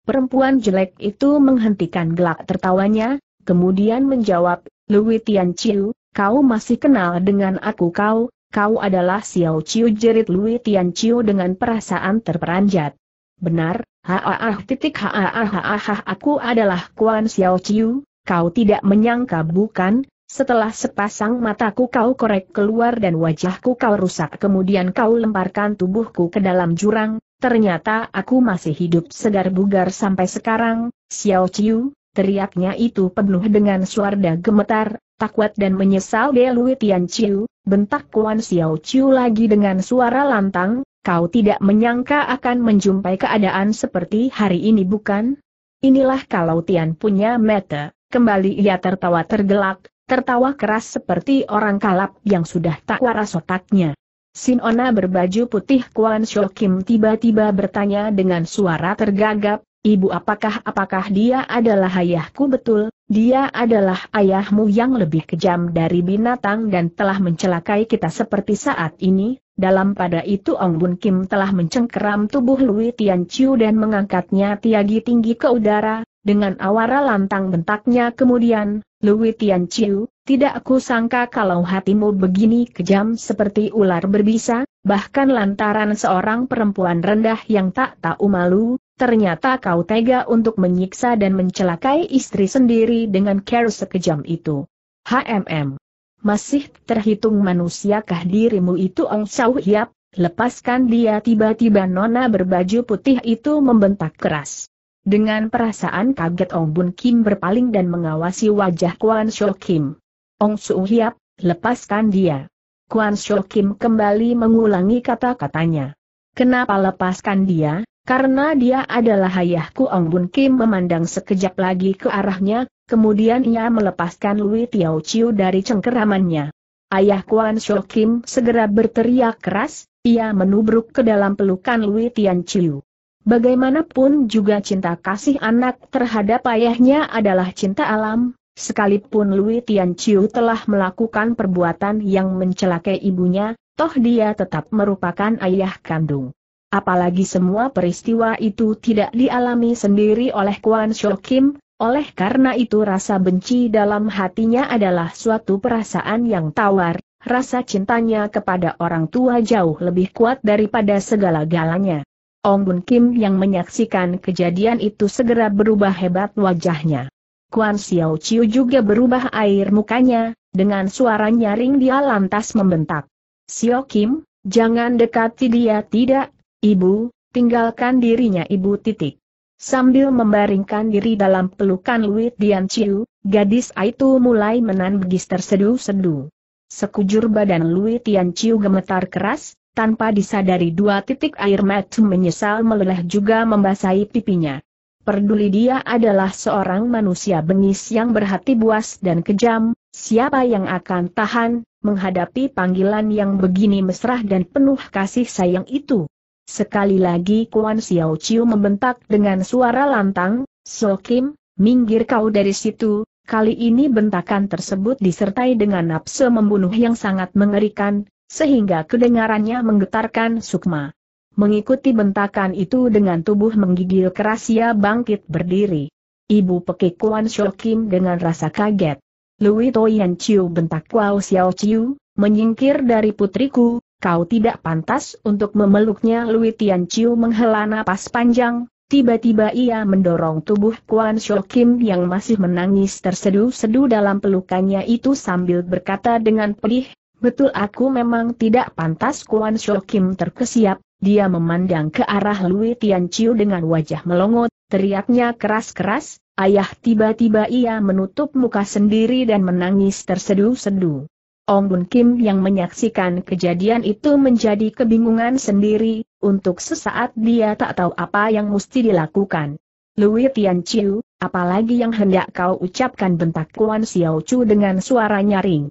Perempuan jelek itu menghentikan gelak tertawanya, kemudian menjawab, Lui Tian Chiu, kau masih kenal dengan aku kau, kau adalah Xiao Chiu jerit Lui Tian Chiu dengan perasaan terperanjat. Benar, haah titik haah haah aku adalah Kuan Xiao Chiu, kau tidak menyangka bukan, setelah sepasang mataku kau korek keluar dan wajahku kau rusak kemudian kau lemparkan tubuhku ke dalam jurang, Ternyata aku masih hidup segar bugar sampai sekarang, Xiao Chiu, teriaknya itu penuh dengan suara gemetar, takut dan menyesal Delui Tian Chiu, bentak Kuan Xiao Chiu lagi dengan suara lantang, kau tidak menyangka akan menjumpai keadaan seperti hari ini bukan? Inilah kalau Tian punya mata, kembali ia tertawa tergelak, tertawa keras seperti orang kalap yang sudah tak waras otaknya. Sinona berbaju putih Kwan Kim tiba-tiba bertanya dengan suara tergagap, Ibu apakah apakah dia adalah ayahku betul, dia adalah ayahmu yang lebih kejam dari binatang dan telah mencelakai kita seperti saat ini, dalam pada itu Ong Bun Kim telah mencengkeram tubuh Lui Tian Chiu dan mengangkatnya tiagi tinggi ke udara, dengan awara lantang bentaknya kemudian, Lui Tian Chiu, tidak aku sangka kalau hatimu begini kejam seperti ular berbisa, bahkan lantaran seorang perempuan rendah yang tak tahu malu, ternyata kau tega untuk menyiksa dan mencelakai istri sendiri dengan care sekejam itu. HMM. Masih terhitung manusiakah dirimu itu Ong Sau Hiap, lepaskan dia tiba-tiba nona berbaju putih itu membentak keras. Dengan perasaan kaget Ong Bun Kim berpaling dan mengawasi wajah Kwan Shou Kim. Ong Su Hiap, lepaskan dia. Kwan Shou Kim kembali mengulangi kata-katanya. Kenapa lepaskan dia? Karena dia adalah ayahku Ong Bun Kim memandang sekejap lagi ke arahnya, kemudian ia melepaskan Lui Tiao Chiu dari cengkeramannya. Ayah Kwan Shou Kim segera berteriak keras, ia menubruk ke dalam pelukan Lui Tian Chiu. Bagaimanapun juga cinta kasih anak terhadap ayahnya adalah cinta alam, sekalipun Lui Tian Chiu telah melakukan perbuatan yang mencelakai ibunya, toh dia tetap merupakan ayah kandung. Apalagi semua peristiwa itu tidak dialami sendiri oleh Kuan Shou Kim, oleh karena itu rasa benci dalam hatinya adalah suatu perasaan yang tawar, rasa cintanya kepada orang tua jauh lebih kuat daripada segala galanya. Ong Bun Kim yang menyaksikan kejadian itu segera berubah hebat wajahnya. Kuan Xiao Chiu juga berubah air mukanya, dengan suara nyaring dia lantas membentak. Xiao Kim, jangan dekati dia tidak, ibu, tinggalkan dirinya ibu titik. Sambil membaringkan diri dalam pelukan Lui Dian Chiu, gadis itu mulai menangis terseduh-seduh. Sekujur badan Lui Tian Chiu gemetar keras, tanpa disadari dua titik air mata menyesal meleleh juga membasahi pipinya. Perduli dia adalah seorang manusia bengis yang berhati buas dan kejam, siapa yang akan tahan, menghadapi panggilan yang begini mesra dan penuh kasih sayang itu. Sekali lagi Kuan Xiao Chiu membentak dengan suara lantang, So Kim, minggir kau dari situ, Kali ini bentakan tersebut disertai dengan nafsu membunuh yang sangat mengerikan, sehingga kedengarannya menggetarkan sukma. Mengikuti bentakan itu dengan tubuh menggigil keras ia bangkit berdiri. Ibu pekik Kuan Shokim dengan rasa kaget. Lui Toyan Chiu bentak Kuao Xiao Chiu, menyingkir dari putriku, kau tidak pantas untuk memeluknya Lui Tian Chiu menghela napas panjang, tiba-tiba ia mendorong tubuh Kuan Shokim yang masih menangis terseduh-seduh dalam pelukannya itu sambil berkata dengan pedih, Betul aku memang tidak pantas Kuan Shou Kim terkesiap, dia memandang ke arah Lui Tian Chiu dengan wajah melongot, teriaknya keras-keras, ayah tiba-tiba ia menutup muka sendiri dan menangis terseduh-seduh. Ong Bun Kim yang menyaksikan kejadian itu menjadi kebingungan sendiri, untuk sesaat dia tak tahu apa yang mesti dilakukan. Lui Tian Chiu, apalagi yang hendak kau ucapkan bentak Kuan Xiao Chu dengan suara nyaring.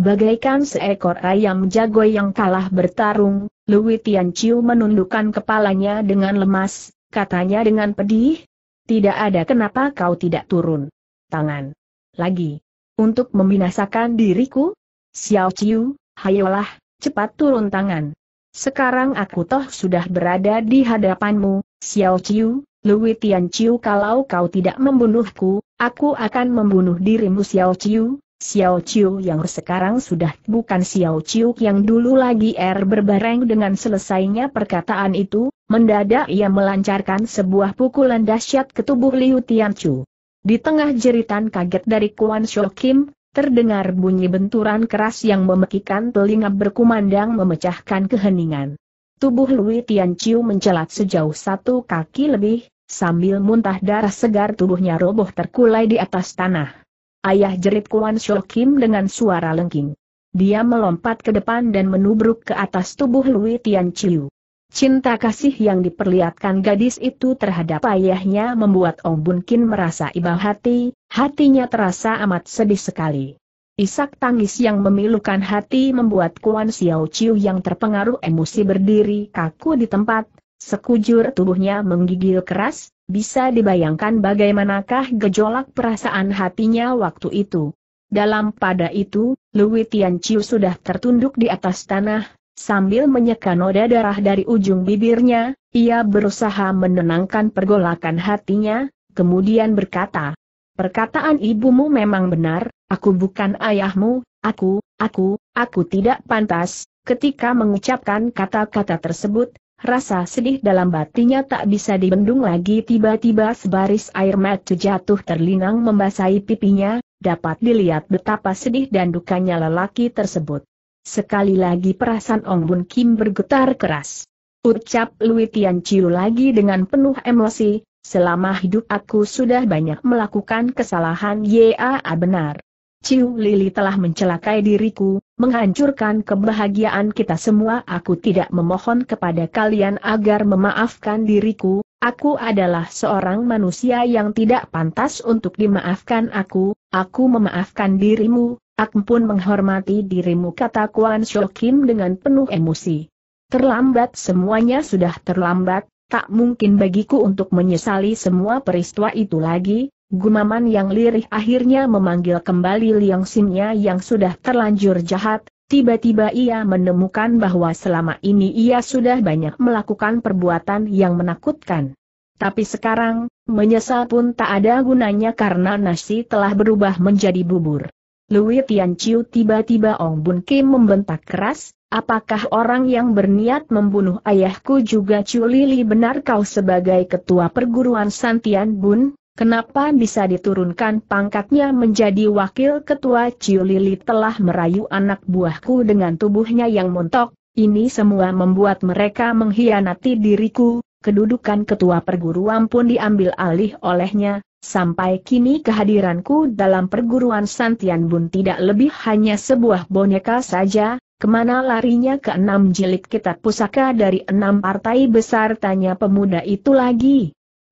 Bagaikan seekor ayam jago yang kalah bertarung, Lui Tian Chiu menundukkan kepalanya dengan lemas, katanya dengan pedih. Tidak ada kenapa kau tidak turun. Tangan. Lagi. Untuk membinasakan diriku? Xiao Chiu, hayolah, cepat turun tangan. Sekarang aku toh sudah berada di hadapanmu, Xiao Chiu, Lui Tian Chiu kalau kau tidak membunuhku, aku akan membunuh dirimu Xiao Chiu, Xiao Chiu yang sekarang sudah bukan Xiao Chiu yang dulu lagi er berbareng dengan selesainya perkataan itu, mendadak ia melancarkan sebuah pukulan dahsyat ke tubuh Liu Tianqiu. Di tengah jeritan kaget dari Kuan Shou Kim, terdengar bunyi benturan keras yang memekikan telinga berkumandang memecahkan keheningan. Tubuh Liu Tianqiu mencelat sejauh satu kaki lebih, sambil muntah darah segar tubuhnya roboh terkulai di atas tanah. Ayah jerit Kuan Kim dengan suara lengking. Dia melompat ke depan dan menubruk ke atas tubuh Lui Tian Chiu. Cinta kasih yang diperlihatkan gadis itu terhadap ayahnya membuat Ong Bun Kin merasa iba hati, hatinya terasa amat sedih sekali. Isak tangis yang memilukan hati membuat Kuan Xiao Chiu yang terpengaruh emosi berdiri kaku di tempat, sekujur tubuhnya menggigil keras, bisa dibayangkan bagaimanakah gejolak perasaan hatinya waktu itu. Dalam pada itu, Louis Tianqiu sudah tertunduk di atas tanah, sambil menyeka noda darah dari ujung bibirnya, ia berusaha menenangkan pergolakan hatinya, kemudian berkata, Perkataan ibumu memang benar, aku bukan ayahmu, aku, aku, aku tidak pantas, ketika mengucapkan kata-kata tersebut, Rasa sedih dalam batinya tak bisa dibendung lagi tiba-tiba sebaris air mata jatuh terlinang membasahi pipinya, dapat dilihat betapa sedih dan dukanya lelaki tersebut. Sekali lagi perasaan Ong Bun Kim bergetar keras. Ucap Lui Tian Chiu lagi dengan penuh emosi, selama hidup aku sudah banyak melakukan kesalahan ya benar. Chiu Lili telah mencelakai diriku, menghancurkan kebahagiaan kita semua. Aku tidak memohon kepada kalian agar memaafkan diriku, aku adalah seorang manusia yang tidak pantas untuk dimaafkan aku, aku memaafkan dirimu, aku pun menghormati dirimu kata Kuan Kim dengan penuh emosi. Terlambat semuanya sudah terlambat, tak mungkin bagiku untuk menyesali semua peristiwa itu lagi, Gumaman yang lirih akhirnya memanggil kembali Liang Xinnya yang sudah terlanjur jahat, tiba-tiba ia menemukan bahwa selama ini ia sudah banyak melakukan perbuatan yang menakutkan. Tapi sekarang, menyesal pun tak ada gunanya karena nasi telah berubah menjadi bubur. Lui Tian Chiu tiba-tiba Ong Bun Kim membentak keras, Apakah orang yang berniat membunuh ayahku juga Chu Lili benar kau sebagai ketua perguruan Santian Bun? Kenapa bisa diturunkan pangkatnya menjadi wakil ketua Ciu Lili telah merayu anak buahku dengan tubuhnya yang montok, ini semua membuat mereka mengkhianati diriku, kedudukan ketua perguruan pun diambil alih olehnya, sampai kini kehadiranku dalam perguruan Santian Bun tidak lebih hanya sebuah boneka saja, Kemana larinya ke enam jilid kitab pusaka dari enam partai besar tanya pemuda itu lagi?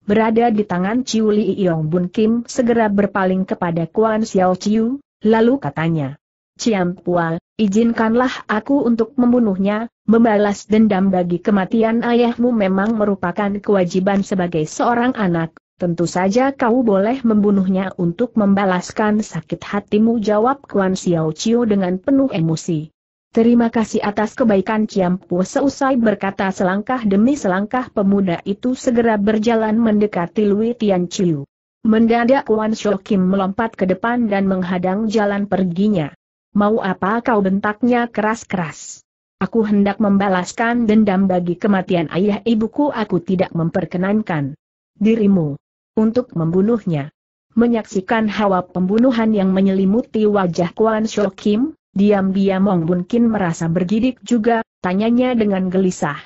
berada di tangan Ciu Li Yong Bun Kim segera berpaling kepada Kuan Xiao Ciu, lalu katanya. Ciam Pual, izinkanlah aku untuk membunuhnya, membalas dendam bagi kematian ayahmu memang merupakan kewajiban sebagai seorang anak, tentu saja kau boleh membunuhnya untuk membalaskan sakit hatimu jawab Kuan Xiao Ciu dengan penuh emosi. Terima kasih atas kebaikan Ciampu seusai berkata selangkah demi selangkah pemuda itu segera berjalan mendekati Lui Tian Chiu. Mendadak Wan Kim melompat ke depan dan menghadang jalan perginya. Mau apa kau bentaknya keras-keras? Aku hendak membalaskan dendam bagi kematian ayah ibuku aku tidak memperkenankan dirimu untuk membunuhnya. Menyaksikan hawa pembunuhan yang menyelimuti wajah Kuan Kim, Diam-diam Ong Bun Kin merasa bergidik juga, tanyanya dengan gelisah.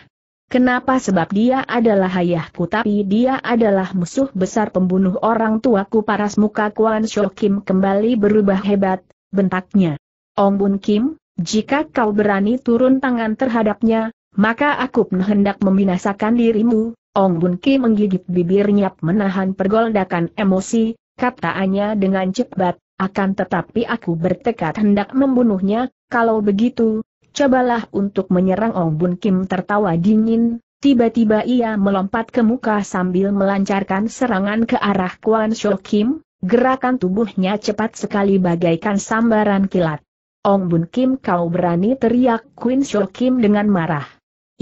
Kenapa sebab dia adalah ayahku tapi dia adalah musuh besar pembunuh orang tuaku paras muka Kwan Shou Kim kembali berubah hebat, bentaknya. Ong Bun Kim, jika kau berani turun tangan terhadapnya, maka aku hendak membinasakan dirimu, Ong Bun Kim menggigit bibirnya menahan pergolakan emosi, kataannya dengan cepat, akan tetapi aku bertekad hendak membunuhnya, kalau begitu, cobalah untuk menyerang Ong Bun Kim tertawa dingin, tiba-tiba ia melompat ke muka sambil melancarkan serangan ke arah Kwan Shou Kim, gerakan tubuhnya cepat sekali bagaikan sambaran kilat. Ong Bun Kim kau berani teriak Queen Shou Kim dengan marah.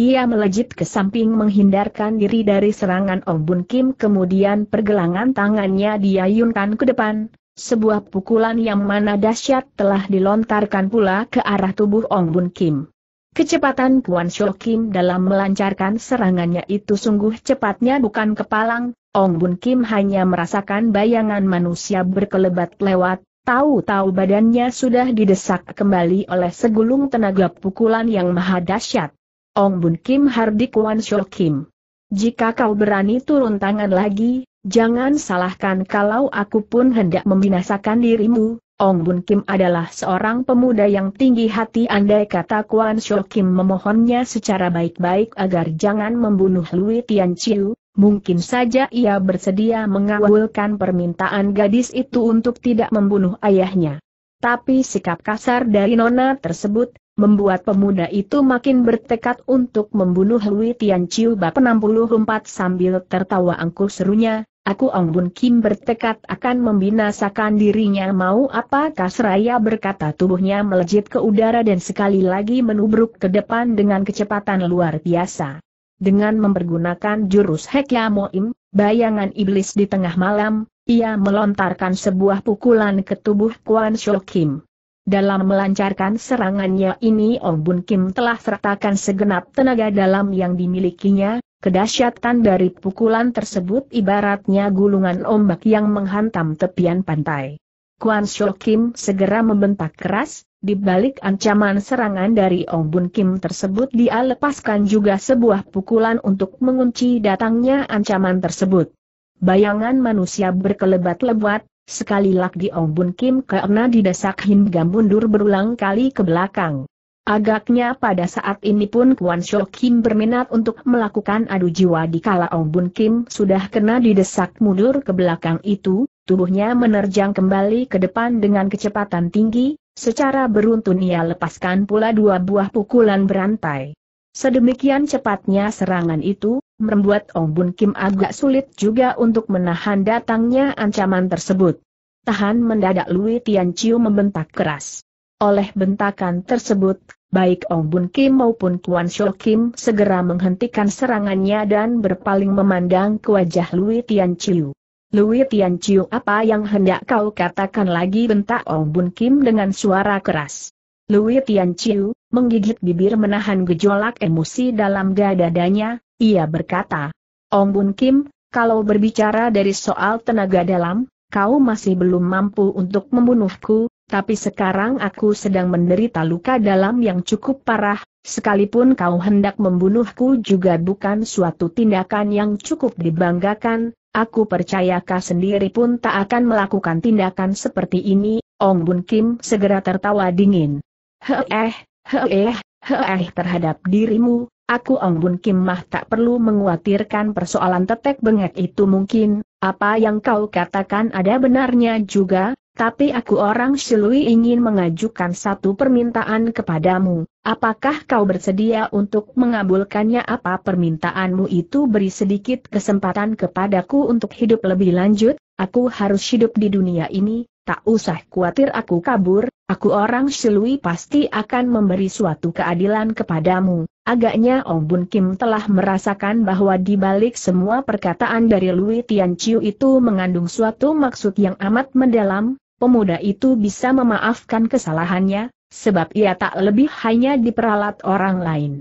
Ia melejit ke samping menghindarkan diri dari serangan Ong Bun Kim kemudian pergelangan tangannya diayunkan ke depan, sebuah pukulan yang mana dahsyat telah dilontarkan pula ke arah tubuh Ong Bun Kim. Kecepatan Kuan Shou Kim dalam melancarkan serangannya itu sungguh cepatnya bukan kepalang, Ong Bun Kim hanya merasakan bayangan manusia berkelebat lewat, tahu-tahu badannya sudah didesak kembali oleh segulung tenaga pukulan yang maha dahsyat. Ong Bun Kim hardik Kuan Shou Kim. Jika kau berani turun tangan lagi, Jangan salahkan kalau aku pun hendak membinasakan dirimu, Ong Bun Kim adalah seorang pemuda yang tinggi hati andai kata Kwan Shou Kim memohonnya secara baik-baik agar jangan membunuh Lui Tian Chiu, mungkin saja ia bersedia mengawalkan permintaan gadis itu untuk tidak membunuh ayahnya. Tapi sikap kasar dari Nona tersebut, membuat pemuda itu makin bertekad untuk membunuh Lui Tian Chiu bab 64 sambil tertawa angkuh serunya, Aku Ong Bun Kim bertekad akan membinasakan dirinya mau apa. Kasraya berkata tubuhnya melejit ke udara dan sekali lagi menubruk ke depan dengan kecepatan luar biasa. Dengan mempergunakan jurus Hekya Moim, bayangan iblis di tengah malam, ia melontarkan sebuah pukulan ke tubuh Kwan Shou Kim. Dalam melancarkan serangannya ini Ong Bun Kim telah sertakan segenap tenaga dalam yang dimilikinya, Kedahsyatan dari pukulan tersebut ibaratnya gulungan ombak yang menghantam tepian pantai. Kuan Shou Kim segera membentak keras, di balik ancaman serangan dari Ong Bun Kim tersebut dia lepaskan juga sebuah pukulan untuk mengunci datangnya ancaman tersebut. Bayangan manusia berkelebat-lebat, sekali lagi di Ong Bun Kim karena didesak hingga mundur berulang kali ke belakang. Agaknya pada saat ini pun Kwan Shou Kim berminat untuk melakukan adu jiwa di kala Ong Bun Kim sudah kena didesak mundur ke belakang itu, tubuhnya menerjang kembali ke depan dengan kecepatan tinggi, secara beruntun ia lepaskan pula dua buah pukulan berantai. Sedemikian cepatnya serangan itu, membuat Ong Bun Kim agak sulit juga untuk menahan datangnya ancaman tersebut. Tahan mendadak Lui Tian Chiu membentak keras. Oleh bentakan tersebut, baik Ong Bun Kim maupun Kuan Shou Kim segera menghentikan serangannya dan berpaling memandang ke wajah Lui Tian Chiu. Lui Tian Chiu apa yang hendak kau katakan lagi bentak Ong Bun Kim dengan suara keras. Lui Tian Chiu, menggigit bibir menahan gejolak emosi dalam dadanya, ia berkata. Ong Bun Kim, kalau berbicara dari soal tenaga dalam, kau masih belum mampu untuk membunuhku, tapi sekarang aku sedang menderita luka dalam yang cukup parah, sekalipun kau hendak membunuhku juga bukan suatu tindakan yang cukup dibanggakan, aku percaya kau sendiri pun tak akan melakukan tindakan seperti ini, Ong Bun Kim segera tertawa dingin. Heeh, heeh, heeh terhadap dirimu, aku Ong Bun Kim mah tak perlu menguatirkan persoalan tetek bengek itu mungkin, apa yang kau katakan ada benarnya juga, tapi aku orang Shilui ingin mengajukan satu permintaan kepadamu. Apakah kau bersedia untuk mengabulkannya apa permintaanmu itu beri sedikit kesempatan kepadaku untuk hidup lebih lanjut? Aku harus hidup di dunia ini, tak usah khawatir aku kabur, aku orang Shilui pasti akan memberi suatu keadilan kepadamu. Agaknya Ong Bun Kim telah merasakan bahwa di balik semua perkataan dari Lui Tian Chiu itu mengandung suatu maksud yang amat mendalam, pemuda itu bisa memaafkan kesalahannya, sebab ia tak lebih hanya diperalat orang lain.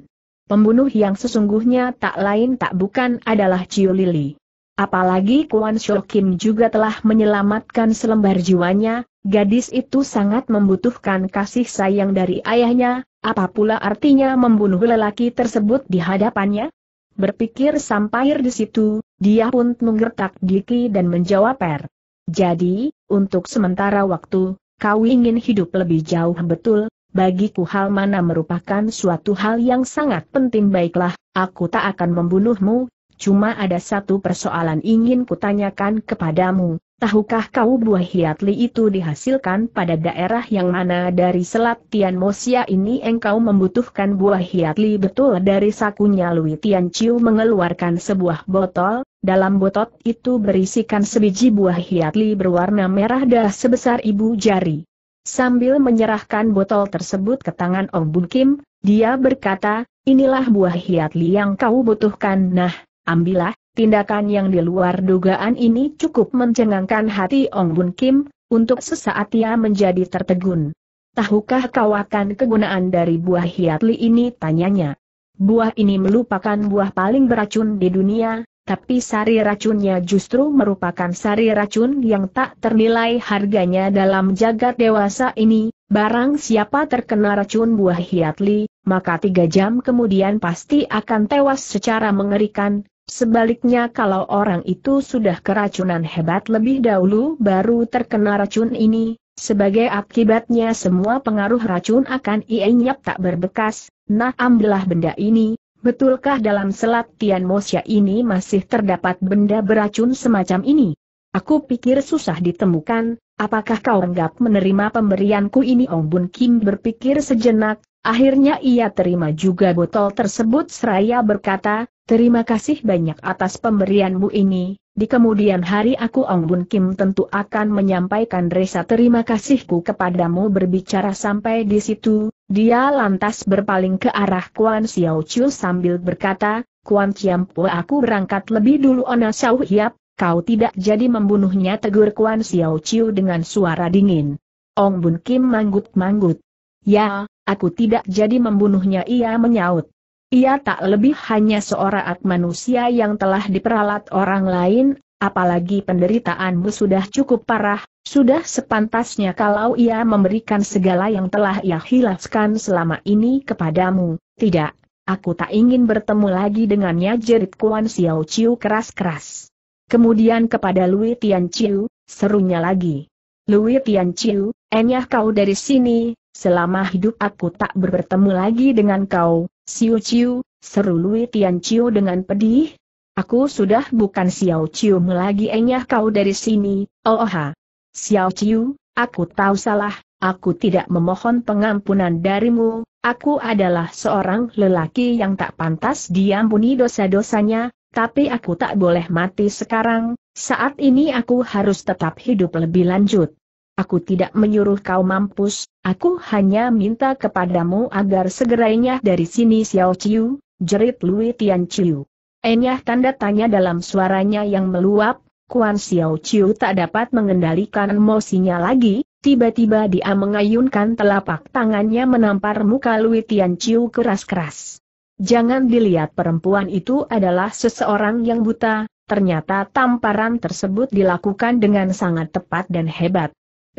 Pembunuh yang sesungguhnya tak lain tak bukan adalah Ciu Lili. Apalagi Kuan Shou Kim juga telah menyelamatkan selembar jiwanya, gadis itu sangat membutuhkan kasih sayang dari ayahnya, apa pula artinya membunuh lelaki tersebut di hadapannya? Berpikir sampai di situ, dia pun menggertak gigi dan menjawab per. Jadi, untuk sementara waktu, kau ingin hidup lebih jauh betul, bagiku hal mana merupakan suatu hal yang sangat penting baiklah, aku tak akan membunuhmu, cuma ada satu persoalan ingin kutanyakan kepadamu, Tahukah kau buah hiatli itu dihasilkan pada daerah yang mana dari Selat Tian Mosia ini engkau membutuhkan buah hiatli betul dari sakunya Lui Tian Chiu mengeluarkan sebuah botol, dalam botol itu berisikan sebiji buah hiatli berwarna merah dah sebesar ibu jari. Sambil menyerahkan botol tersebut ke tangan Ong Bun Kim, dia berkata, inilah buah hiatli yang kau butuhkan nah, ambillah, Tindakan yang di luar dugaan ini cukup mencengangkan hati Ong Bun Kim, untuk sesaat ia menjadi tertegun. Tahukah kau akan kegunaan dari buah hiatli ini tanyanya. Buah ini melupakan buah paling beracun di dunia, tapi sari racunnya justru merupakan sari racun yang tak ternilai harganya dalam jagat dewasa ini, barang siapa terkena racun buah hiatli, maka tiga jam kemudian pasti akan tewas secara mengerikan, Sebaliknya kalau orang itu sudah keracunan hebat lebih dahulu baru terkena racun ini, sebagai akibatnya semua pengaruh racun akan ienyap tak berbekas, nah ambillah benda ini, betulkah dalam selat Tian Mosya ini masih terdapat benda beracun semacam ini? Aku pikir susah ditemukan, apakah kau enggak menerima pemberianku ini Ong Bun Kim berpikir sejenak, Akhirnya ia terima juga botol tersebut seraya berkata, terima kasih banyak atas pemberianmu ini, di kemudian hari aku Ong Bun Kim tentu akan menyampaikan resa terima kasihku kepadamu berbicara sampai di situ, dia lantas berpaling ke arah Kuan Xiao Chiu sambil berkata, Kuan Chiam Po aku berangkat lebih dulu Ona Xiao Hiap, kau tidak jadi membunuhnya tegur Kuan Xiao Chiu dengan suara dingin. Ong Bun Kim manggut-manggut. Ya, Aku tidak jadi membunuhnya ia menyaut. Ia tak lebih hanya seorang manusia yang telah diperalat orang lain, apalagi penderitaanmu sudah cukup parah, sudah sepantasnya kalau ia memberikan segala yang telah ia hilafkan selama ini kepadamu. Tidak, aku tak ingin bertemu lagi dengannya jerit Kuan Xiao Chiu keras-keras. Kemudian kepada Lui Tian Chiu, serunya lagi. Lui Tian Chiu, enyah kau dari sini, Selama hidup aku tak bertemu lagi dengan kau, Xiu Chiu, seru Lui Tian Chiu dengan pedih. Aku sudah bukan Xiao Chiu lagi enyah kau dari sini, oh ha. Xiao Chiu, aku tahu salah, aku tidak memohon pengampunan darimu, aku adalah seorang lelaki yang tak pantas diampuni dosa-dosanya, tapi aku tak boleh mati sekarang, saat ini aku harus tetap hidup lebih lanjut aku tidak menyuruh kau mampus, aku hanya minta kepadamu agar segerainya dari sini Xiao Chiu, jerit Lui Tian Chiu. Enyah tanda tanya dalam suaranya yang meluap, Kuan Xiao Chiu tak dapat mengendalikan emosinya lagi, tiba-tiba dia mengayunkan telapak tangannya menampar muka Lui Tian Chiu keras-keras. Jangan dilihat perempuan itu adalah seseorang yang buta, ternyata tamparan tersebut dilakukan dengan sangat tepat dan hebat.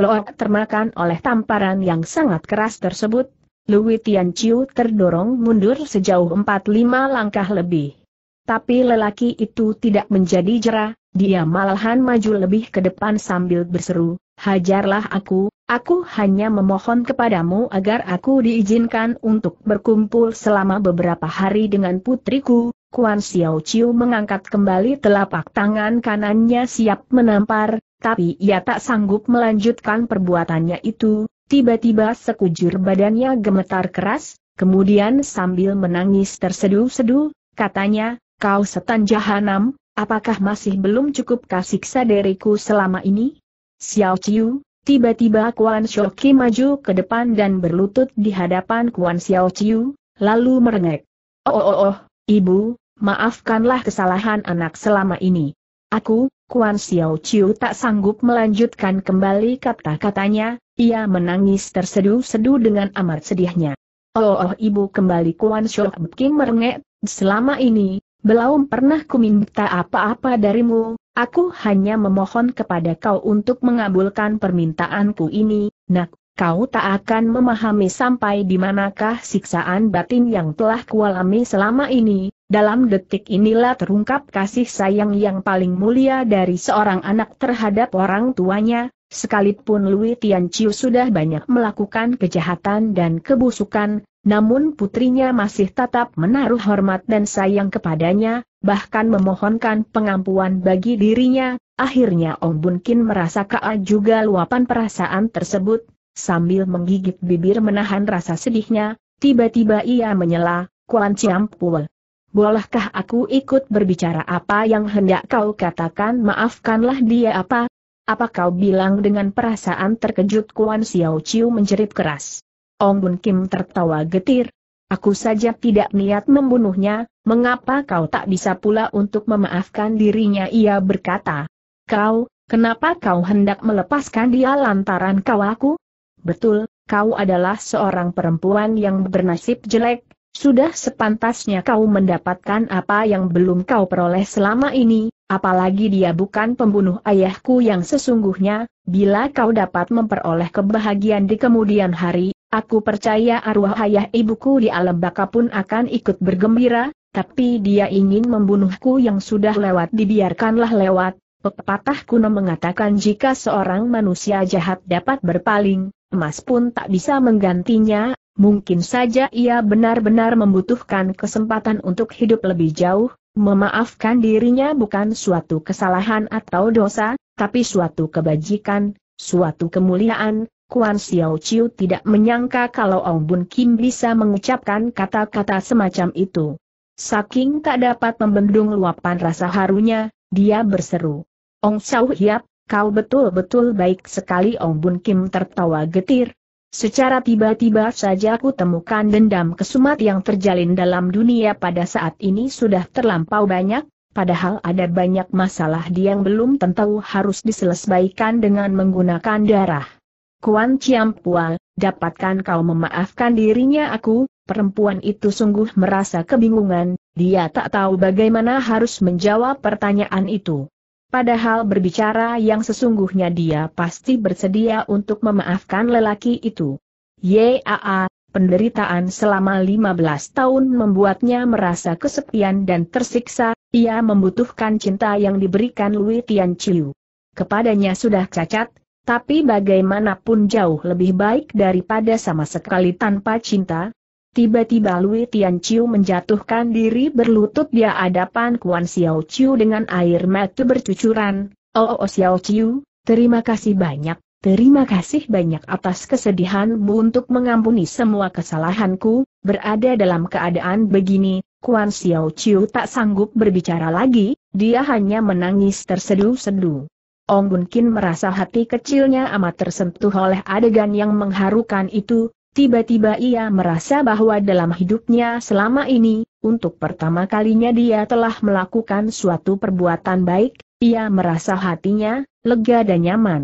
Loak termakan oleh tamparan yang sangat keras tersebut, Lui Tian Chiu terdorong mundur sejauh 4-5 langkah lebih. Tapi lelaki itu tidak menjadi jera, dia malahan maju lebih ke depan sambil berseru, Hajarlah aku, aku hanya memohon kepadamu agar aku diizinkan untuk berkumpul selama beberapa hari dengan putriku, Kuan Xiao Chiu mengangkat kembali telapak tangan kanannya siap menampar, tapi ia tak sanggup melanjutkan perbuatannya itu, tiba-tiba sekujur badannya gemetar keras, kemudian sambil menangis terseduh sedu katanya, kau setan jahanam, apakah masih belum cukup kasih sadariku selama ini? Xiao Chiu, tiba-tiba Kuan Shoki maju ke depan dan berlutut di hadapan Kuan Xiao Chiu, lalu merengek. Oh oh oh, ibu, maafkanlah kesalahan anak selama ini. Aku, Kuan Xiao Chiu tak sanggup melanjutkan kembali kata-katanya, ia menangis terseduh-seduh dengan amat sedihnya. Oh, oh ibu kembali Kuan Xiao King merengek, selama ini, belum pernah kuminta apa-apa darimu, aku hanya memohon kepada kau untuk mengabulkan permintaanku ini, nak, kau tak akan memahami sampai di manakah siksaan batin yang telah kualami selama ini, dalam detik inilah terungkap kasih sayang yang paling mulia dari seorang anak terhadap orang tuanya, sekalipun Lui Tianqiu sudah banyak melakukan kejahatan dan kebusukan, namun putrinya masih tetap menaruh hormat dan sayang kepadanya, bahkan memohonkan pengampuan bagi dirinya, akhirnya Ong Bun Kin merasa kaa juga luapan perasaan tersebut, sambil menggigit bibir menahan rasa sedihnya, tiba-tiba ia menyela, Kuan Pul bolehkah aku ikut berbicara apa yang hendak kau katakan maafkanlah dia apa? Apa kau bilang dengan perasaan terkejut Kuan Xiao Chiu menjerit keras. Ong Bun Kim tertawa getir. Aku saja tidak niat membunuhnya, mengapa kau tak bisa pula untuk memaafkan dirinya ia berkata. Kau, kenapa kau hendak melepaskan dia lantaran kau aku? Betul, kau adalah seorang perempuan yang bernasib jelek, sudah sepantasnya kau mendapatkan apa yang belum kau peroleh selama ini, apalagi dia bukan pembunuh ayahku yang sesungguhnya, bila kau dapat memperoleh kebahagiaan di kemudian hari, aku percaya arwah ayah ibuku di alam baka pun akan ikut bergembira, tapi dia ingin membunuhku yang sudah lewat dibiarkanlah lewat, Pepatah kuno mengatakan jika seorang manusia jahat dapat berpaling, emas pun tak bisa menggantinya, Mungkin saja ia benar-benar membutuhkan kesempatan untuk hidup lebih jauh, memaafkan dirinya bukan suatu kesalahan atau dosa, tapi suatu kebajikan, suatu kemuliaan, Kuan Xiao Chiu tidak menyangka kalau Ong Bun Kim bisa mengucapkan kata-kata semacam itu. Saking tak dapat membendung luapan rasa harunya, dia berseru. Ong Xiao Hiap, kau betul-betul baik sekali Ong Bun Kim tertawa getir, Secara tiba-tiba saja aku temukan dendam kesumat yang terjalin dalam dunia pada saat ini sudah terlampau banyak, padahal ada banyak masalah yang belum tentu harus diselesaikan dengan menggunakan darah. Kuan Pual, dapatkan kau memaafkan dirinya aku, perempuan itu sungguh merasa kebingungan, dia tak tahu bagaimana harus menjawab pertanyaan itu. Padahal berbicara yang sesungguhnya dia pasti bersedia untuk memaafkan lelaki itu. Yaa, penderitaan selama 15 tahun membuatnya merasa kesepian dan tersiksa, ia membutuhkan cinta yang diberikan Lui Tian Chiu. Kepadanya sudah cacat, tapi bagaimanapun jauh lebih baik daripada sama sekali tanpa cinta, Tiba-tiba Lui Tian Chiu menjatuhkan diri berlutut di hadapan Kuan Xiao Chiu dengan air mata bercucuran. Oh, oh, oh Xiao Chiu, terima kasih banyak, terima kasih banyak atas kesedihanmu untuk mengampuni semua kesalahanku, berada dalam keadaan begini. Kuan Xiao Chiu tak sanggup berbicara lagi, dia hanya menangis terseduh-seduh. Ong Bun Kin merasa hati kecilnya amat tersentuh oleh adegan yang mengharukan itu, Tiba-tiba ia merasa bahwa dalam hidupnya selama ini, untuk pertama kalinya dia telah melakukan suatu perbuatan baik, ia merasa hatinya, lega dan nyaman.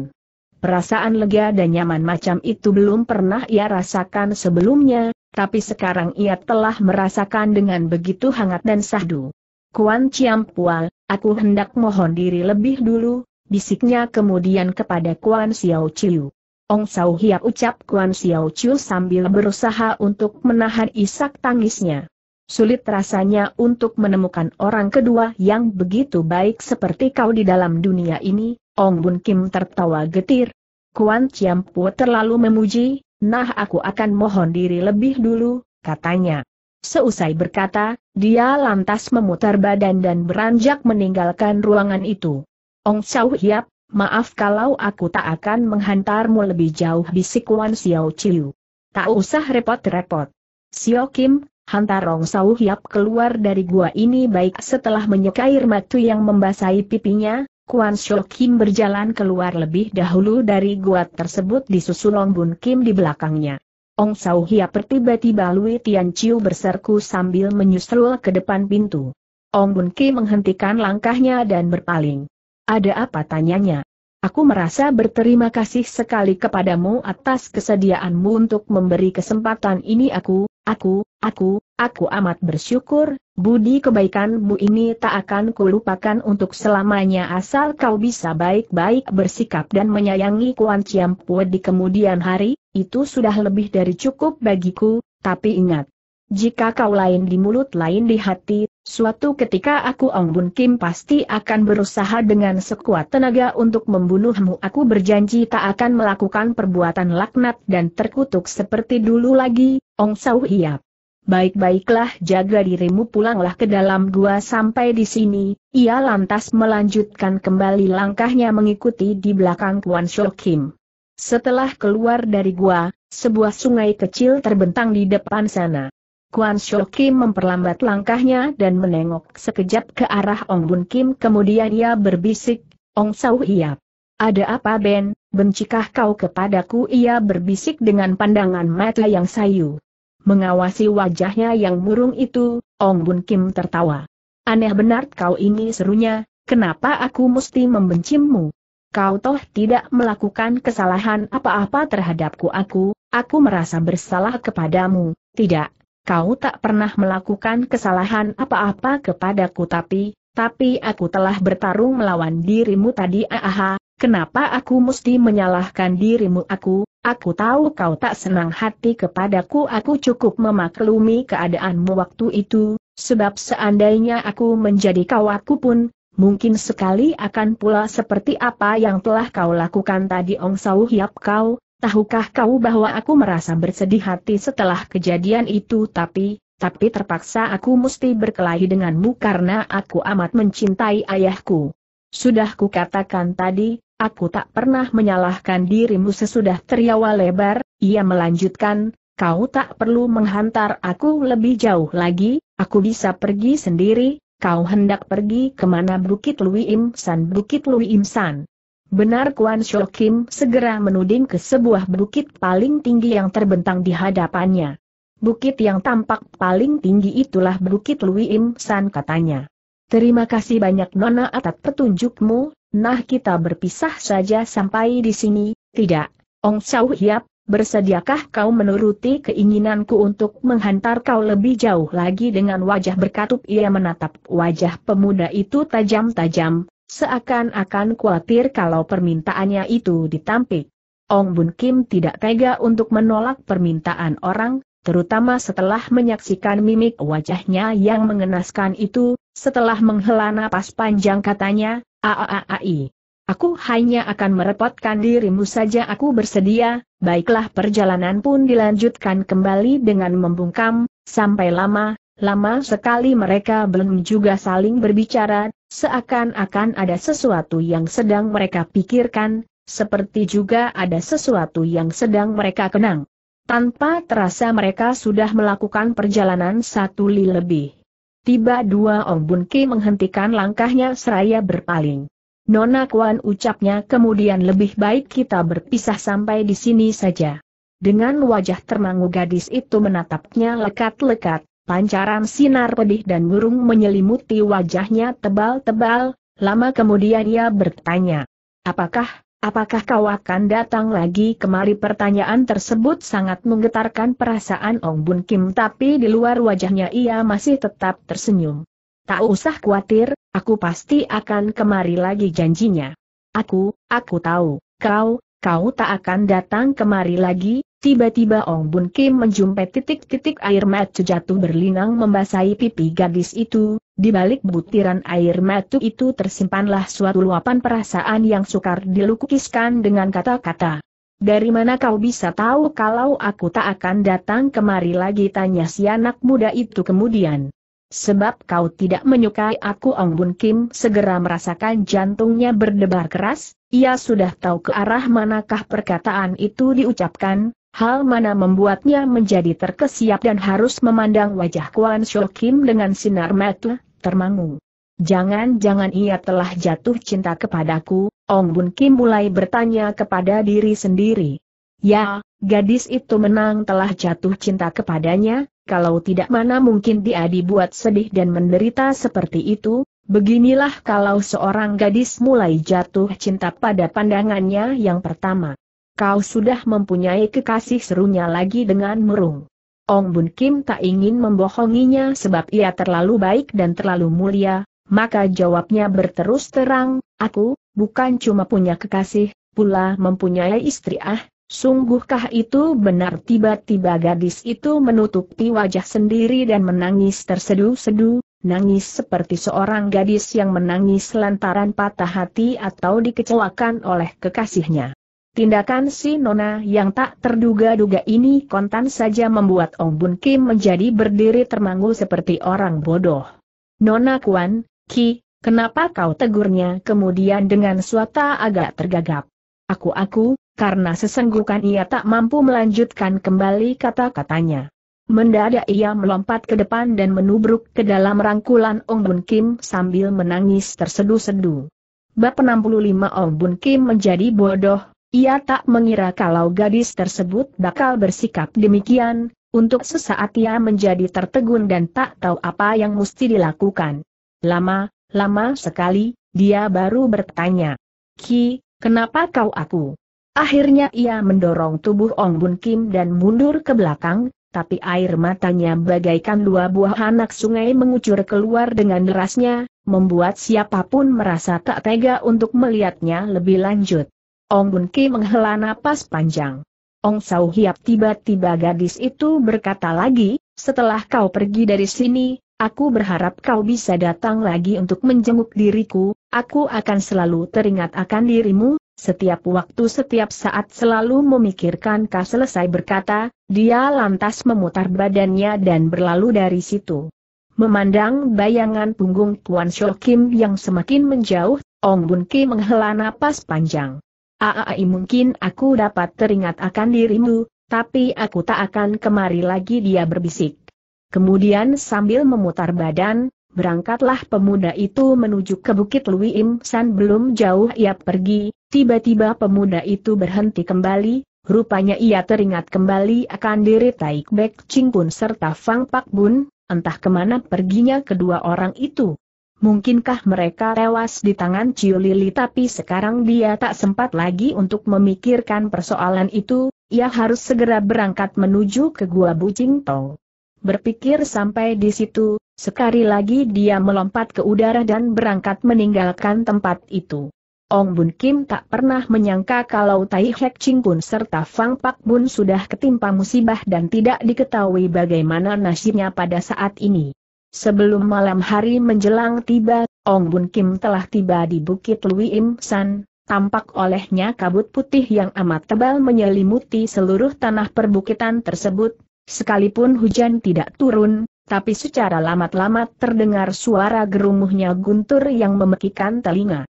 Perasaan lega dan nyaman macam itu belum pernah ia rasakan sebelumnya, tapi sekarang ia telah merasakan dengan begitu hangat dan sahdu. Kuan Chiam Pual, aku hendak mohon diri lebih dulu, bisiknya kemudian kepada Kuan Xiao Chiu. Ong Sau Hia ucap Kuan Xiao Chu sambil berusaha untuk menahan isak tangisnya. Sulit rasanya untuk menemukan orang kedua yang begitu baik seperti kau di dalam dunia ini, Ong Bun Kim tertawa getir. Kuan Chiampu terlalu memuji, nah aku akan mohon diri lebih dulu, katanya. Seusai berkata, dia lantas memutar badan dan beranjak meninggalkan ruangan itu. Ong Sau Hiap, Maaf kalau aku tak akan menghantarmu lebih jauh bisik Wan Xiao Chiu. Tak usah repot-repot. Xiao Kim, hantar Rong Sau Hiap keluar dari gua ini baik setelah menyukai matu yang membasahi pipinya, Kuan Shou Kim berjalan keluar lebih dahulu dari gua tersebut disusul Ong Bun Kim di belakangnya. Ong Sau Hiap tiba-tiba Lui Tian Chiu berserku sambil menyusul ke depan pintu. Ong Bun Kim menghentikan langkahnya dan berpaling. Ada apa tanyanya? Aku merasa berterima kasih sekali kepadamu atas kesediaanmu untuk memberi kesempatan ini aku, aku, aku, aku amat bersyukur, budi kebaikanmu ini tak akan kulupakan untuk selamanya asal kau bisa baik-baik bersikap dan menyayangi Kuan Chiampue di kemudian hari, itu sudah lebih dari cukup bagiku, tapi ingat, jika kau lain di mulut lain di hati, suatu ketika aku Ong Bun Kim pasti akan berusaha dengan sekuat tenaga untuk membunuhmu. Aku berjanji tak akan melakukan perbuatan laknat dan terkutuk seperti dulu lagi, Ong Sau Hiap. Baik-baiklah jaga dirimu pulanglah ke dalam gua sampai di sini, ia lantas melanjutkan kembali langkahnya mengikuti di belakang Kuan Shou Kim. Setelah keluar dari gua, sebuah sungai kecil terbentang di depan sana. Kuan Shou Kim memperlambat langkahnya dan menengok sekejap ke arah Ong Bun Kim kemudian ia berbisik, Ong Sau Hiap. Ada apa Ben, bencikah kau kepadaku ia berbisik dengan pandangan mata yang sayu. Mengawasi wajahnya yang murung itu, Ong Bun Kim tertawa. Aneh benar kau ini serunya, kenapa aku mesti membencimu? Kau toh tidak melakukan kesalahan apa-apa terhadapku aku, aku merasa bersalah kepadamu, tidak, kau tak pernah melakukan kesalahan apa-apa kepadaku tapi, tapi aku telah bertarung melawan dirimu tadi aha, kenapa aku mesti menyalahkan dirimu aku, aku tahu kau tak senang hati kepadaku aku cukup memaklumi keadaanmu waktu itu, sebab seandainya aku menjadi kau aku pun, mungkin sekali akan pula seperti apa yang telah kau lakukan tadi Ong Sau Hiap kau, Tahukah kau bahwa aku merasa bersedih hati setelah kejadian itu tapi, tapi terpaksa aku mesti berkelahi denganmu karena aku amat mencintai ayahku. Sudah kukatakan tadi, aku tak pernah menyalahkan dirimu sesudah teriawa lebar, ia melanjutkan, kau tak perlu menghantar aku lebih jauh lagi, aku bisa pergi sendiri, kau hendak pergi kemana Bukit Lui Imsan Bukit Lui Imsan. Benar Kuan Kim segera menuding ke sebuah bukit paling tinggi yang terbentang di hadapannya. Bukit yang tampak paling tinggi itulah Bukit Lui Im San katanya. Terima kasih banyak Nona atas petunjukmu, nah kita berpisah saja sampai di sini, tidak, Ong Sau Hiap, bersediakah kau menuruti keinginanku untuk menghantar kau lebih jauh lagi dengan wajah berkatup ia menatap wajah pemuda itu tajam-tajam, Seakan-akan khawatir kalau permintaannya itu ditampik. Ong Bun Kim tidak tega untuk menolak permintaan orang, terutama setelah menyaksikan mimik wajahnya yang mengenaskan itu, setelah menghela napas panjang katanya, Aaai. Aku hanya akan merepotkan dirimu saja aku bersedia, baiklah perjalanan pun dilanjutkan kembali dengan membungkam, sampai lama, Lama sekali mereka belum juga saling berbicara, seakan-akan ada sesuatu yang sedang mereka pikirkan, seperti juga ada sesuatu yang sedang mereka kenang. Tanpa terasa mereka sudah melakukan perjalanan satu li lebih. Tiba dua Ong Bun Ki menghentikan langkahnya seraya berpaling. Nona Kuan ucapnya kemudian lebih baik kita berpisah sampai di sini saja. Dengan wajah termangu gadis itu menatapnya lekat-lekat, Pancaran sinar pedih dan burung menyelimuti wajahnya tebal-tebal, lama kemudian ia bertanya. Apakah, apakah kau akan datang lagi kemari? Pertanyaan tersebut sangat menggetarkan perasaan Ong Bun Kim tapi di luar wajahnya ia masih tetap tersenyum. Tak usah khawatir, aku pasti akan kemari lagi janjinya. Aku, aku tahu, kau, kau tak akan datang kemari lagi, Tiba-tiba Ong Bun Kim menjumpai titik-titik air matu jatuh berlinang membasahi pipi gadis itu, di balik butiran air matu itu tersimpanlah suatu luapan perasaan yang sukar dilukiskan dengan kata-kata. Dari mana kau bisa tahu kalau aku tak akan datang kemari lagi tanya si anak muda itu kemudian. Sebab kau tidak menyukai aku Ong Bun Kim segera merasakan jantungnya berdebar keras, ia sudah tahu ke arah manakah perkataan itu diucapkan, hal mana membuatnya menjadi terkesiap dan harus memandang wajah Kuan Kim dengan sinar mata, termangu. Jangan-jangan ia telah jatuh cinta kepadaku, Ong Bun Kim mulai bertanya kepada diri sendiri. Ya, gadis itu menang telah jatuh cinta kepadanya, kalau tidak mana mungkin dia dibuat sedih dan menderita seperti itu, beginilah kalau seorang gadis mulai jatuh cinta pada pandangannya yang pertama. Kau sudah mempunyai kekasih serunya lagi dengan merung. Ong Bun Kim tak ingin membohonginya sebab ia terlalu baik dan terlalu mulia, maka jawabnya berterus terang, aku, bukan cuma punya kekasih, pula mempunyai istri ah, sungguhkah itu benar tiba-tiba gadis itu menutupi wajah sendiri dan menangis tersedu-sedu, nangis seperti seorang gadis yang menangis lantaran patah hati atau dikecewakan oleh kekasihnya. Tindakan si Nona yang tak terduga-duga ini kontan saja membuat Ong Bun Kim menjadi berdiri termangu seperti orang bodoh. Nona Kwan, Ki, kenapa kau tegurnya kemudian dengan suata agak tergagap? Aku-aku, karena sesenggukan ia tak mampu melanjutkan kembali kata-katanya. Mendadak ia melompat ke depan dan menubruk ke dalam rangkulan Ong Bun Kim sambil menangis terseduh-seduh. Bab 65 Ong Bun Kim menjadi bodoh, ia tak mengira kalau gadis tersebut bakal bersikap demikian, untuk sesaat ia menjadi tertegun dan tak tahu apa yang mesti dilakukan. Lama, lama sekali, dia baru bertanya. Ki, kenapa kau aku? Akhirnya ia mendorong tubuh Ong Bun Kim dan mundur ke belakang, tapi air matanya bagaikan dua buah anak sungai mengucur keluar dengan derasnya, membuat siapapun merasa tak tega untuk melihatnya lebih lanjut. Ong Bun Ki menghela napas panjang. Ong Sau Hiap tiba-tiba gadis itu berkata lagi, setelah kau pergi dari sini, aku berharap kau bisa datang lagi untuk menjenguk diriku, aku akan selalu teringat akan dirimu, setiap waktu setiap saat selalu memikirkan kau selesai berkata, dia lantas memutar badannya dan berlalu dari situ. Memandang bayangan punggung Tuan Shokim yang semakin menjauh, Ong Bun Ki menghela napas panjang. Aai mungkin aku dapat teringat akan dirimu, tapi aku tak akan kemari lagi dia berbisik. Kemudian sambil memutar badan, berangkatlah pemuda itu menuju ke Bukit Lui Im San belum jauh ia pergi, tiba-tiba pemuda itu berhenti kembali, rupanya ia teringat kembali akan diri Taik Bek Ching Kun serta Fang Pak Bun, entah kemana perginya kedua orang itu. Mungkinkah mereka tewas di tangan Ciu Lili tapi sekarang dia tak sempat lagi untuk memikirkan persoalan itu, ia harus segera berangkat menuju ke Gua Bucing Tong. Berpikir sampai di situ, sekali lagi dia melompat ke udara dan berangkat meninggalkan tempat itu. Ong Bun Kim tak pernah menyangka kalau Tai Hek Ching Kun serta Fang Pak Bun sudah ketimpa musibah dan tidak diketahui bagaimana nasibnya pada saat ini. Sebelum malam hari menjelang tiba, Ong Bun Kim telah tiba di Bukit Lui Im San, tampak olehnya kabut putih yang amat tebal menyelimuti seluruh tanah perbukitan tersebut, sekalipun hujan tidak turun, tapi secara lamat-lamat terdengar suara gerumuhnya guntur yang memekikan telinga.